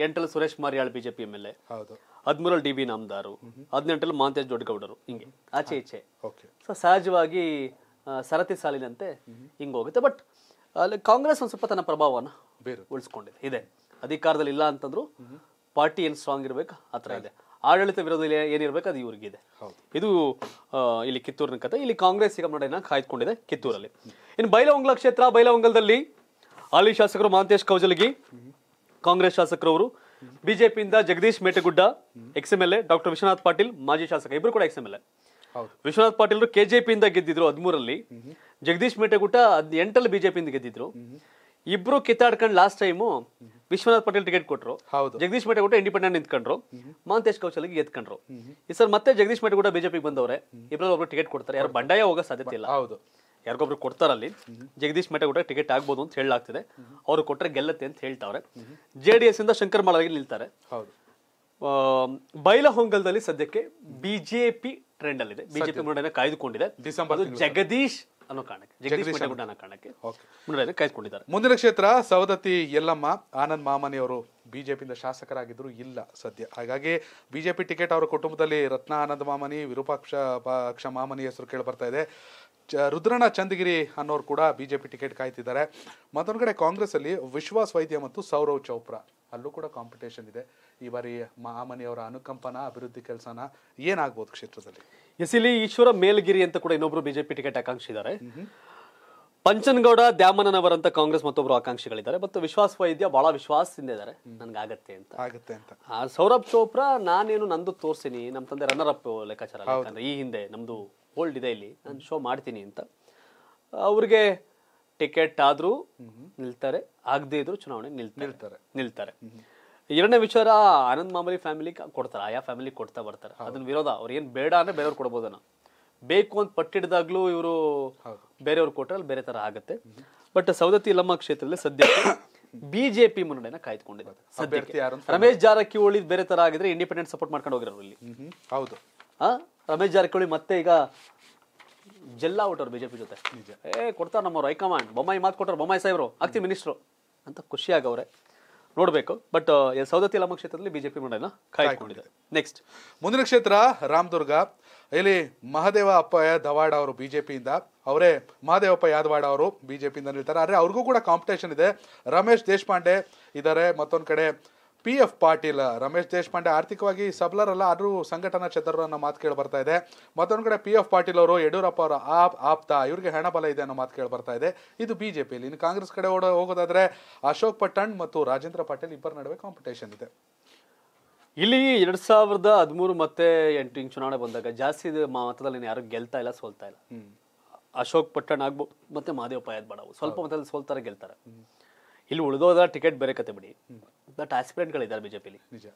A: ಎಂಟಲ್ಲಿ Suresh Mariyal BJP M L A ಹದಿಮೂರಲ್ಲಿ ಡಿ ಬಿ ನಾಮದಾರು ಹದಿನೆಂಟಲ್ಲಿ ಮಾಂತೇಶ್ ದೊಡ್ಡಗೌಡರು ಹಿಂಗೆ ಆಚೆ ಈಚೆ ಸೊ ಸಹಜವಾಗಿ ಸರತಿ ಸಾಲಿನಂತೆ ಹಿಂಗೆ ಹೋಗುತ್ತೆ ಬಟ್ ಅಲ್ಲಿ ಕಾಂಗ್ರೆಸ್ ಒಂದು ಸ್ವಲ್ಪ ತನ್ನ ಪ್ರಭಾವನ ಉಳಿಸ್ಕೊಂಡಿದೆ ಇದೆ ಅಧಿಕಾರದಲ್ಲಿ ಇಲ್ಲ ಅಂತಂದ್ರು ಪಾರ್ಟಿ ಏನು ಸ್ಟ್ರಾಂಗ್ ಇರಬೇಕು ಆ ಥರ ಇದೆ ಆಡಳಿತ ವಿರೋಧ ಏನಿರಬೇಕು ಅದು ಇವ್ರಿಗಿದೆ ಇದು ಇಲ್ಲಿ ಕಿತ್ತೂರಿನ ಕಥೆ ಇಲ್ಲಿ ಕಾಂಗ್ರೆಸ್ ಈಗ ಕಾಯ್ದುಕೊಂಡಿದೆ ಕಿತ್ತೂರಲ್ಲಿ ಇನ್ನು ಬೈಲವಂಗಲ ಕ್ಷೇತ್ರ ಬೈಲವಂಗಲದಲ್ಲಿ ಹಾಲಿ ಶಾಸಕರು ಮಾಂತೇಶ್ ಕೌಜಲಗಿ ಕಾಂಗ್ರೆಸ್ ಶಾಸಕರವರು ಬಿಜೆಪಿಯಿಂದ Jagadish Metagud ex M L A doctor Vishwanath Patil ಮಾಜಿ ಶಾಸಕ ಇಬ್ರು ಕೂಡ ex M L A Vishwanath Patil ಕೆಜೆಪಿಯಿಂದ ಗೆದ್ದಿದ್ರು ಹದಿಮೂರಲ್ಲಿ ಜಗದೀಶ್ ಮೇಟಗುಡ್ಡ ಹದಿನೆಂಟಲ್ಲಿ ಬಿಜೆಪಿಯಿಂದ ಗೆದ್ದಿದ್ರು ಇಬ್ರು ಕಿತ್ತಾಡ್ಕೊಂಡು last time Vishwanath Patel ticket ಕೊಟ್ಟರು ಜಗದೀಶ್ ಮೇಟೆಗೌಡ ಇಂಡಿಪೆಂಡೆಂಟ್ ನಿಂತ್ಕೊಂಡ್ರು ಮಹಂತೇಶ್ ಕೌಶಲ್ಗೆ ಎತ್ಕೊಂಡ್ರು ಈ ಸರ್ ಮತ್ತೆ ಜಗದೀಶ್ ಮೇಟೆಗೌಡ ಬಿಜೆಪಿಗೆ ಬಂದವ್ರೆ ಇಬ್ಬರಲ್ಲಿ ಒಬ್ರು ಟಿಕೆಟ್ ಕೊಡ್ತಾರೆ ಯಾರು ಬಂಡಾಯ ಹೋಗೋ ಸಾಧ್ಯತೆ ಇಲ್ಲ ಹೌದು ಯಾರಿಗೊಬ್ರು ಕೊಡ್ತಾರಲ್ಲಿ ಜಗದೀಶ್ ಕೂಡ ಟಿಕೆಟ್ ಆಗ್ಬೋದು ಅಂತ ಹೇಳಲಾಗ್ತಿದೆ ಅವ್ರು ಕೊಟ್ಟರೆ ಗೆಲ್ಲತ್ತೆ ಅಂತ ಹೇಳ್ತಾವ್ರೆ ಜೆ ಡಿ ಎಸ್ ಇಂದ ಶಂಕರ್ ಮಾಲಾಗಿ ನಿಲ್ತಾರೆ ಬೈಲಹೊಂಗಲ್ದಲ್ಲಿ ಸದ್ಯಕ್ಕೆ ಬಿಜೆಪಿ ಟ್ರೆಂಡ್ ಅಲ್ಲಿದೆ ಬಿಜೆಪಿ ಕಾಯ್ದುಕೊಂಡಿದೆ ಜಗದೀಶ್ ಅನ್ನೋ
B: ಕಾರಣಕ್ಕೆ ಮುಂದಿನ ಕ್ಷೇತ್ರ ಸವದತ್ತಿ ಯಲ್ಲಮ್ಮ ಆನಂದ್ ಮಾಮನಿ ಅವರು ಬಿಜೆಪಿಯಿಂದ ಶಾಸಕರಾಗಿದ್ರು ಇಲ್ಲ ಸದ್ಯ ಹಾಗಾಗಿ ಬಿಜೆಪಿ ಟಿಕೆಟ್ ಅವರ ಕುಟುಂಬದಲ್ಲಿ ರತ್ನ ಆನಂದ್ ಮಾಮನಿ ವಿರೂಪಾಕ್ಷ ಪಕ್ಷ ಮಾಮನಿ ಹೆಸರು ಕೇಳಿ ಬರ್ತಾ ಇದೆ ರುದ್ರಣ ಚಂದಗಿರಿ ಅನ್ನೋರು ಕೂಡ ಬಿ ಜೆ ಪಿ ಟಿಕೆಟ್ ಕಾಯ್ತಿದ್ದಾರೆ ಮತ್ತೊಂದು ಕಡೆ ಕಾಂಗ್ರೆಸ್ಸಲ್ಲಿ ವಿಶ್ವಾಸ್ ವೈದ್ಯ ಮತ್ತು ಸೌರವ್ ಚೋಪ್ರಾ ಅಲ್ಲೂ ಕೂಡ ಕಾಂಪಿಟೇಷನ್ ಇದೆ ಈ ಬಾರಿ ಮಹಾಮನಿಯವರ ಅನುಕಂಪನ ಅಭಿವೃದ್ಧಿ ಕೆಲಸನ ಏನಾಗ್ಬೋದು ಕ್ಷೇತ್ರದಲ್ಲಿ
A: ಎಸಿಲಿ ಈಶ್ವರ ಮೇಲ್ಗಿರಿ ಅಂತ ಕೂಡ ಇನ್ನೊಬ್ರು ಬಿಜೆಪಿ ಟಿಕೆಟ್ ಆಕಾಂಕ್ಷಿದ್ದಾರೆ ಪಂಚನಗೌಡ ದ್ಯಾಮನವರಂತ ಕಾಂಗ್ರೆಸ್ ಮತ್ತೊಬ್ರು ಆಕಾಂಕ್ಷಿಗಳಿದ್ದಾರೆ ಮತ್ತು ವಿಶ್ವಾಸ ವೈದ್ಯ ಬಹಳ ವಿಶ್ವಾಸದಿಂದ ಇದ್ದಾರೆ ನನ್ಗೆ ಆಗತ್ತೆ ಅಂತ ಆಗತ್ತೆ ಅಂತ ಸೌರಭ್ ಚೋಪ್ರಾ ನಾನೇನು ನಂದು ತೋರ್ಸಿನಿ ನಮ್ಮ ತಂದೆ ರನ್ನರ್ ಅಪ್ ಲೆಕ್ಕಾಚಾರ ಈ ಹಿಂದೆ ನಮ್ದು ಓಲ್ಡ್ ಇದೆ ಇಲ್ಲಿ ನಾನು ಶೋ ಮಾಡ್ತೀನಿ ಅಂತ ಅವ್ರಿಗೆ ಟಿಕೆಟ್ ಆದರೂ ನಿಲ್ತಾರೆ ಆಗದೇ ಇದ್ರು ಚುನಾವಣೆ ನಿಲ್ತಾರೆ ನಿಲ್ತಾರೆ ಎರಡನೇ ವಿಚಾರ ಆನಂದ್ ಮಾಮೂಲಿ ಫ್ಯಾಮಿಲಿ ಕೊಡ್ತಾರೆ ಆಯಾ ಫ್ಯಾಮಿಲಿ ಕೊಡ್ತಾ ಬರ್ತಾರೆ ಅದನ್ನ ವಿರೋಧ ಅವ್ರು ಏನು ಬೇಡ ಅಂದ್ರೆ ಬೇರೆಯವ್ರು ಕೊಡ್ಬೋದನ್ನ ಬೇಕು ಅಂತ ಪಟ್ಟಿಡ್ದಾಗ್ಲೂ ಇವರು ಬೇರೆಯವ್ರು ಕೊಟ್ಟರೆ ಅಲ್ಲಿ ಬೇರೆ ಥರ ಆಗುತ್ತೆ ಬಟ್ ಸೌದತ್ತಿ ಇಲ್ಲಮ್ಮ ಕ್ಷೇತ್ರದಲ್ಲಿ ಸದ್ಯ ಸದ್ಯಕ್ಕೆ ಬಿಜೆಪಿ ಮುನ್ನಡೆನ ಕಾಯ್ದುಕೊಂಡಿದೆ ಸದ್ಯಕ್ಕೆ ರಮೇಶ್ ಜಾರಕಿಹೊಳಿ ಬೇರೆ ತರ ಆಗಿದ್ರೆ ಇಂಡಿಪೆಂಡೆಂಟ್ ಸಪೋರ್ಟ್ ಮಾಡ್ಕೊಂಡು ಹೋಗಿರೋರು ಇಲ್ಲಿ ಹೌದು ರಮೇಶ್ ಜಾರಕಿಹೊಳಿ ಮತ್ತೆ ಈಗ ಜೆಲ್ಲ ಹೊಟ್ಟವ್ರು ಬಿಜೆಪಿ ಜೊತೆ ಏ ಕೊಡ್ತಾರೆ ನಮ್ಮವ್ರು ಹೈಕಮಾಂಡ್ ಬೊಮ್ಮಾಯಿ ಮಾತು ಕೊಟ್ಟರು ಬೊಮ್ಮಾಯಿ ಸೈಬ್ರು ಆಗ್ತಿ ಮಿನಿಸ್ಟ್ರು ಅಂತ ಖುಷಿಯಾಗವ್ರೆ
B: ನೋಡಬೇಕು ಬಟ್ ಸೌದತ್ತಿ ಲಮ್ಮ ಕ್ಷೇತ್ರದಲ್ಲಿ ಬಿಜೆಪಿ ಮಂಡಳಿನ ಕಾಯ್ಕೊಂಡಿದೆ ನೆಕ್ಸ್ಟ್ ಮುಂದಿನ ಕ್ಷೇತ್ರ ರಾಮದುರ್ಗ ಇಲ್ಲಿ ಮಹದೇವ ಅಪ್ಪಯ್ಯ ದವಾಡ ಅವರು ಬಿಜೆಪಿಯಿಂದ ಅವರೇ ಮಹದೇವಪ್ಪ ಯಾದವಾಡ ಅವರು ಬಿಜೆಪಿಯಿಂದ ನಿಲ್ತಾರೆ ಆದರೆ ಅವ್ರಿಗೂ ಕೂಡ ಕಾಂಪಿಟೇಷನ್ ಇದೆ ರಮೇಶ್ ದೇಶಪಾಂಡೆ ಇದ್ದಾರೆ ಮತ್ತೊಂದು ಕಡೆ ಪಿ ಎಫ್ ಪಾಟೀಲ್ ರಮೇಶ್ ದೇಶಪಾಂಡೆ ಆರ್ಥಿಕವಾಗಿ ಸಬಲರಲ್ಲ ಆದರೂ ಸಂಘಟನಾ ಚತುರ ಅನ್ನೋ ಮಾತು ಕೇಳಿ ಬರ್ತಾ ಇದೆ ಮತ್ತೊಂದು ಕಡೆ ಪಿ ಎಫ್ ಪಾಟೀಲ್ ಅವರು ಯಡಿಯೂರಪ್ಪ ಅವರ ಆಪ್ ಆಪ್ತ ಇವರಿಗೆ ಹೆಣಬಲ ಬಲ ಇದೆ ಅನ್ನೋ ಮಾತು ಕೇಳಿ ಬರ್ತಾ ಇದೆ ಇದು ಪಿಯಲ್ಲಿ ಇನ್ನು ಕಾಂಗ್ರೆಸ್ ಕಡೆ ಓಡ ಹೋಗೋದಾದ್ರೆ ಅಶೋಕ್ ಪಟ್ಟಣ್ ಮತ್ತು ರಾಜೇಂದ್ರ ಪಾಟೀಲ್ ಇಬ್ಬರ ನಡುವೆ ಕಾಂಪಿಟೇಷನ್ ಇದೆ
A: ಇಲ್ಲಿ ಎರಡ್ ಸಾವಿರದ ಹದಿಮೂರು ಮತ್ತೆ ಎಂಟು ಚುನಾವಣೆ ಬಂದಾಗ ಜಾಸ್ತಿ ಮತದಲ್ಲಿ ಯಾರು ಗೆಲ್ತಾ ಇಲ್ಲ ಸೋಲ್ತಾ ಇಲ್ಲ ಅಶೋಕ್ ಪಟ್ಟಣ್ ಆಗ್ಬೋದು ಮತ್ತೆ ಮಹಾದೇವ ಪಾಯದ್ ಬಡವು ಸ್ವಲ್ಪ ಮತದಲ್ಲಿ ಸೋಲ್ತಾರೆ ಗೆಲ್ತಾರೆ ಇಲ್ಲಿ ಉಳಿದೋದ ಟಿಕೆಟ್ ಬೇರೆ ಕತೆ ಬಿಡಿ ಬಟ್ ಆಸ್ಪಿರೆಂಟ್ಗಳಿದ್ದಾರೆ ಬಿಜೆಪಿಲಿ ನಿಜ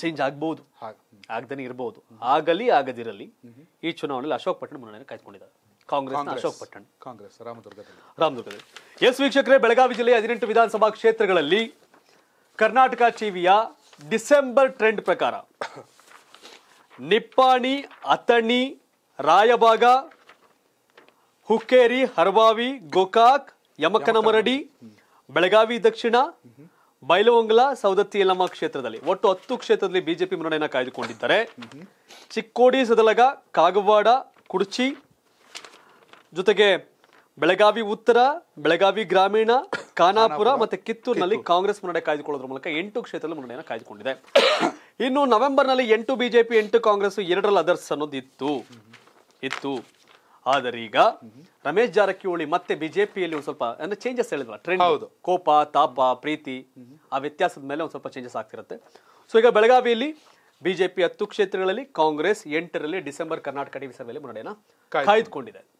A: ಚೇಂಜ್ ಆಗ್ಬಹುದು ಆಗದೇ ಇರಬಹುದು ಆಗಲಿ ಆಗದಿರಲಿ ಈ ಚುನಾವಣೆಯಲ್ಲಿ ಅಶೋಕ್ ಪಟ್ಟಣ ಮುನ್ನಡೆ ಕಾಯ್ದುಕೊಂಡಿದ್ದಾರೆ ಕಾಂಗ್ರೆಸ್ ಅಶೋಕ್ ಪಟ್ಟಣ
B: ಕಾಂಗ್ರೆಸ್ ರಾಮದುರ್ಗದಲ್ಲಿ
A: ರಾಮದುರ್ಗದಲ್ಲಿ ಎಸ್ ವೀಕ್ಷಕರೇ ಬೆಳಗಾವಿ ಜಿಲ್ಲೆಯ ಹದಿನೆಂಟು ವಿಧಾನಸಭಾ ಕ್ಷೇತ್ರಗಳಲ್ಲಿ ಕರ್ನಾಟಕ ಟಿವಿಯ ಡಿಸೆಂಬರ್ ಟ್ರೆಂಡ್ ಪ್ರಕಾರ ನಿಪ್ಪಾಣಿ ಅಥಣಿ ರಾಯಬಾಗ ಹುಕ್ಕೇರಿ ಹರ್ವಾವಿ ಗೋಕಾಕ್ ಯಮಕನ ಮರಡಿ ಬೆಳಗಾವಿ ದಕ್ಷಿಣ ಬೈಲವಂಗಲ ಸೌದತ್ತಿ ಯಲಮ್ಮ ಕ್ಷೇತ್ರದಲ್ಲಿ ಒಟ್ಟು ಹತ್ತು ಕ್ಷೇತ್ರದಲ್ಲಿ ಬಿಜೆಪಿ ಮುನ್ನಡೆಯನ್ನು ಕಾಯ್ದುಕೊಂಡಿದ್ದಾರೆ ಚಿಕ್ಕೋಡಿ ಸದಲಗ ಕಾಗವಾಡ ಕುಡ್ಚಿ ಜೊತೆಗೆ ಬೆಳಗಾವಿ ಉತ್ತರ ಬೆಳಗಾವಿ ಗ್ರಾಮೀಣ ಖಾನಾಪುರ ಮತ್ತೆ ಕಿತ್ತೂರಿನಲ್ಲಿ ಕಾಂಗ್ರೆಸ್ ಮುನ್ನಡೆ ಕಾಯ್ದುಕೊಳ್ಳೋದ್ರ ಮೂಲಕ ಎಂಟು ಕ್ಷೇತ್ರದಲ್ಲಿ ಮುನ್ನಡೆಯನ್ನು ಕಾಯ್ದುಕೊಂಡಿದೆ ಇನ್ನು ನವೆಂಬರ್ನಲ್ಲಿ ಎಂಟು ಬಿಜೆಪಿ ಎಂಟು ಕಾಂಗ್ರೆಸ್ ಎರಡರಲ್ಲಿ ಅದರ್ಸ್ ಅನ್ನೋದಿತ್ತು ಇತ್ತು ಆದರೀಗ ರಮೇಶ್ ಜಾರಕಿಹೊಳಿ ಮತ್ತೆ ಬಿಜೆಪಿಯಲ್ಲಿ ಒಂದು ಸ್ವಲ್ಪ ಅಂದ್ರೆ ಚೇಂಜಸ್ ಹೇಳಿದ್ರಲ್ಲ ಟ್ರೆಂಡ್ ಹೌದು ಕೋಪ ತಾಪ ಪ್ರೀತಿ ಆ ವ್ಯತ್ಯಾಸದ ಮೇಲೆ ಒಂದು ಸ್ವಲ್ಪ ಚೇಂಜಸ್ ಆಗ್ತಿರುತ್ತೆ ಸೊ ಈಗ ಬೆಳಗಾವಿಯಲ್ಲಿ ಬಿಜೆಪಿ ಹತ್ತು ಕ್ಷೇತ್ರಗಳಲ್ಲಿ ಕಾಂಗ್ರೆಸ್ ಎಂಟರಲ್ಲಿ ಡಿಸೆಂಬರ್ ಕರ್ನಾಟಕ ಟಿವಿ ಸಭೆಯಲ್ಲಿ ಮುನ್ನಡೆಯನ್ನ ಕಾಯ್ದುಕೊಂಡಿದೆ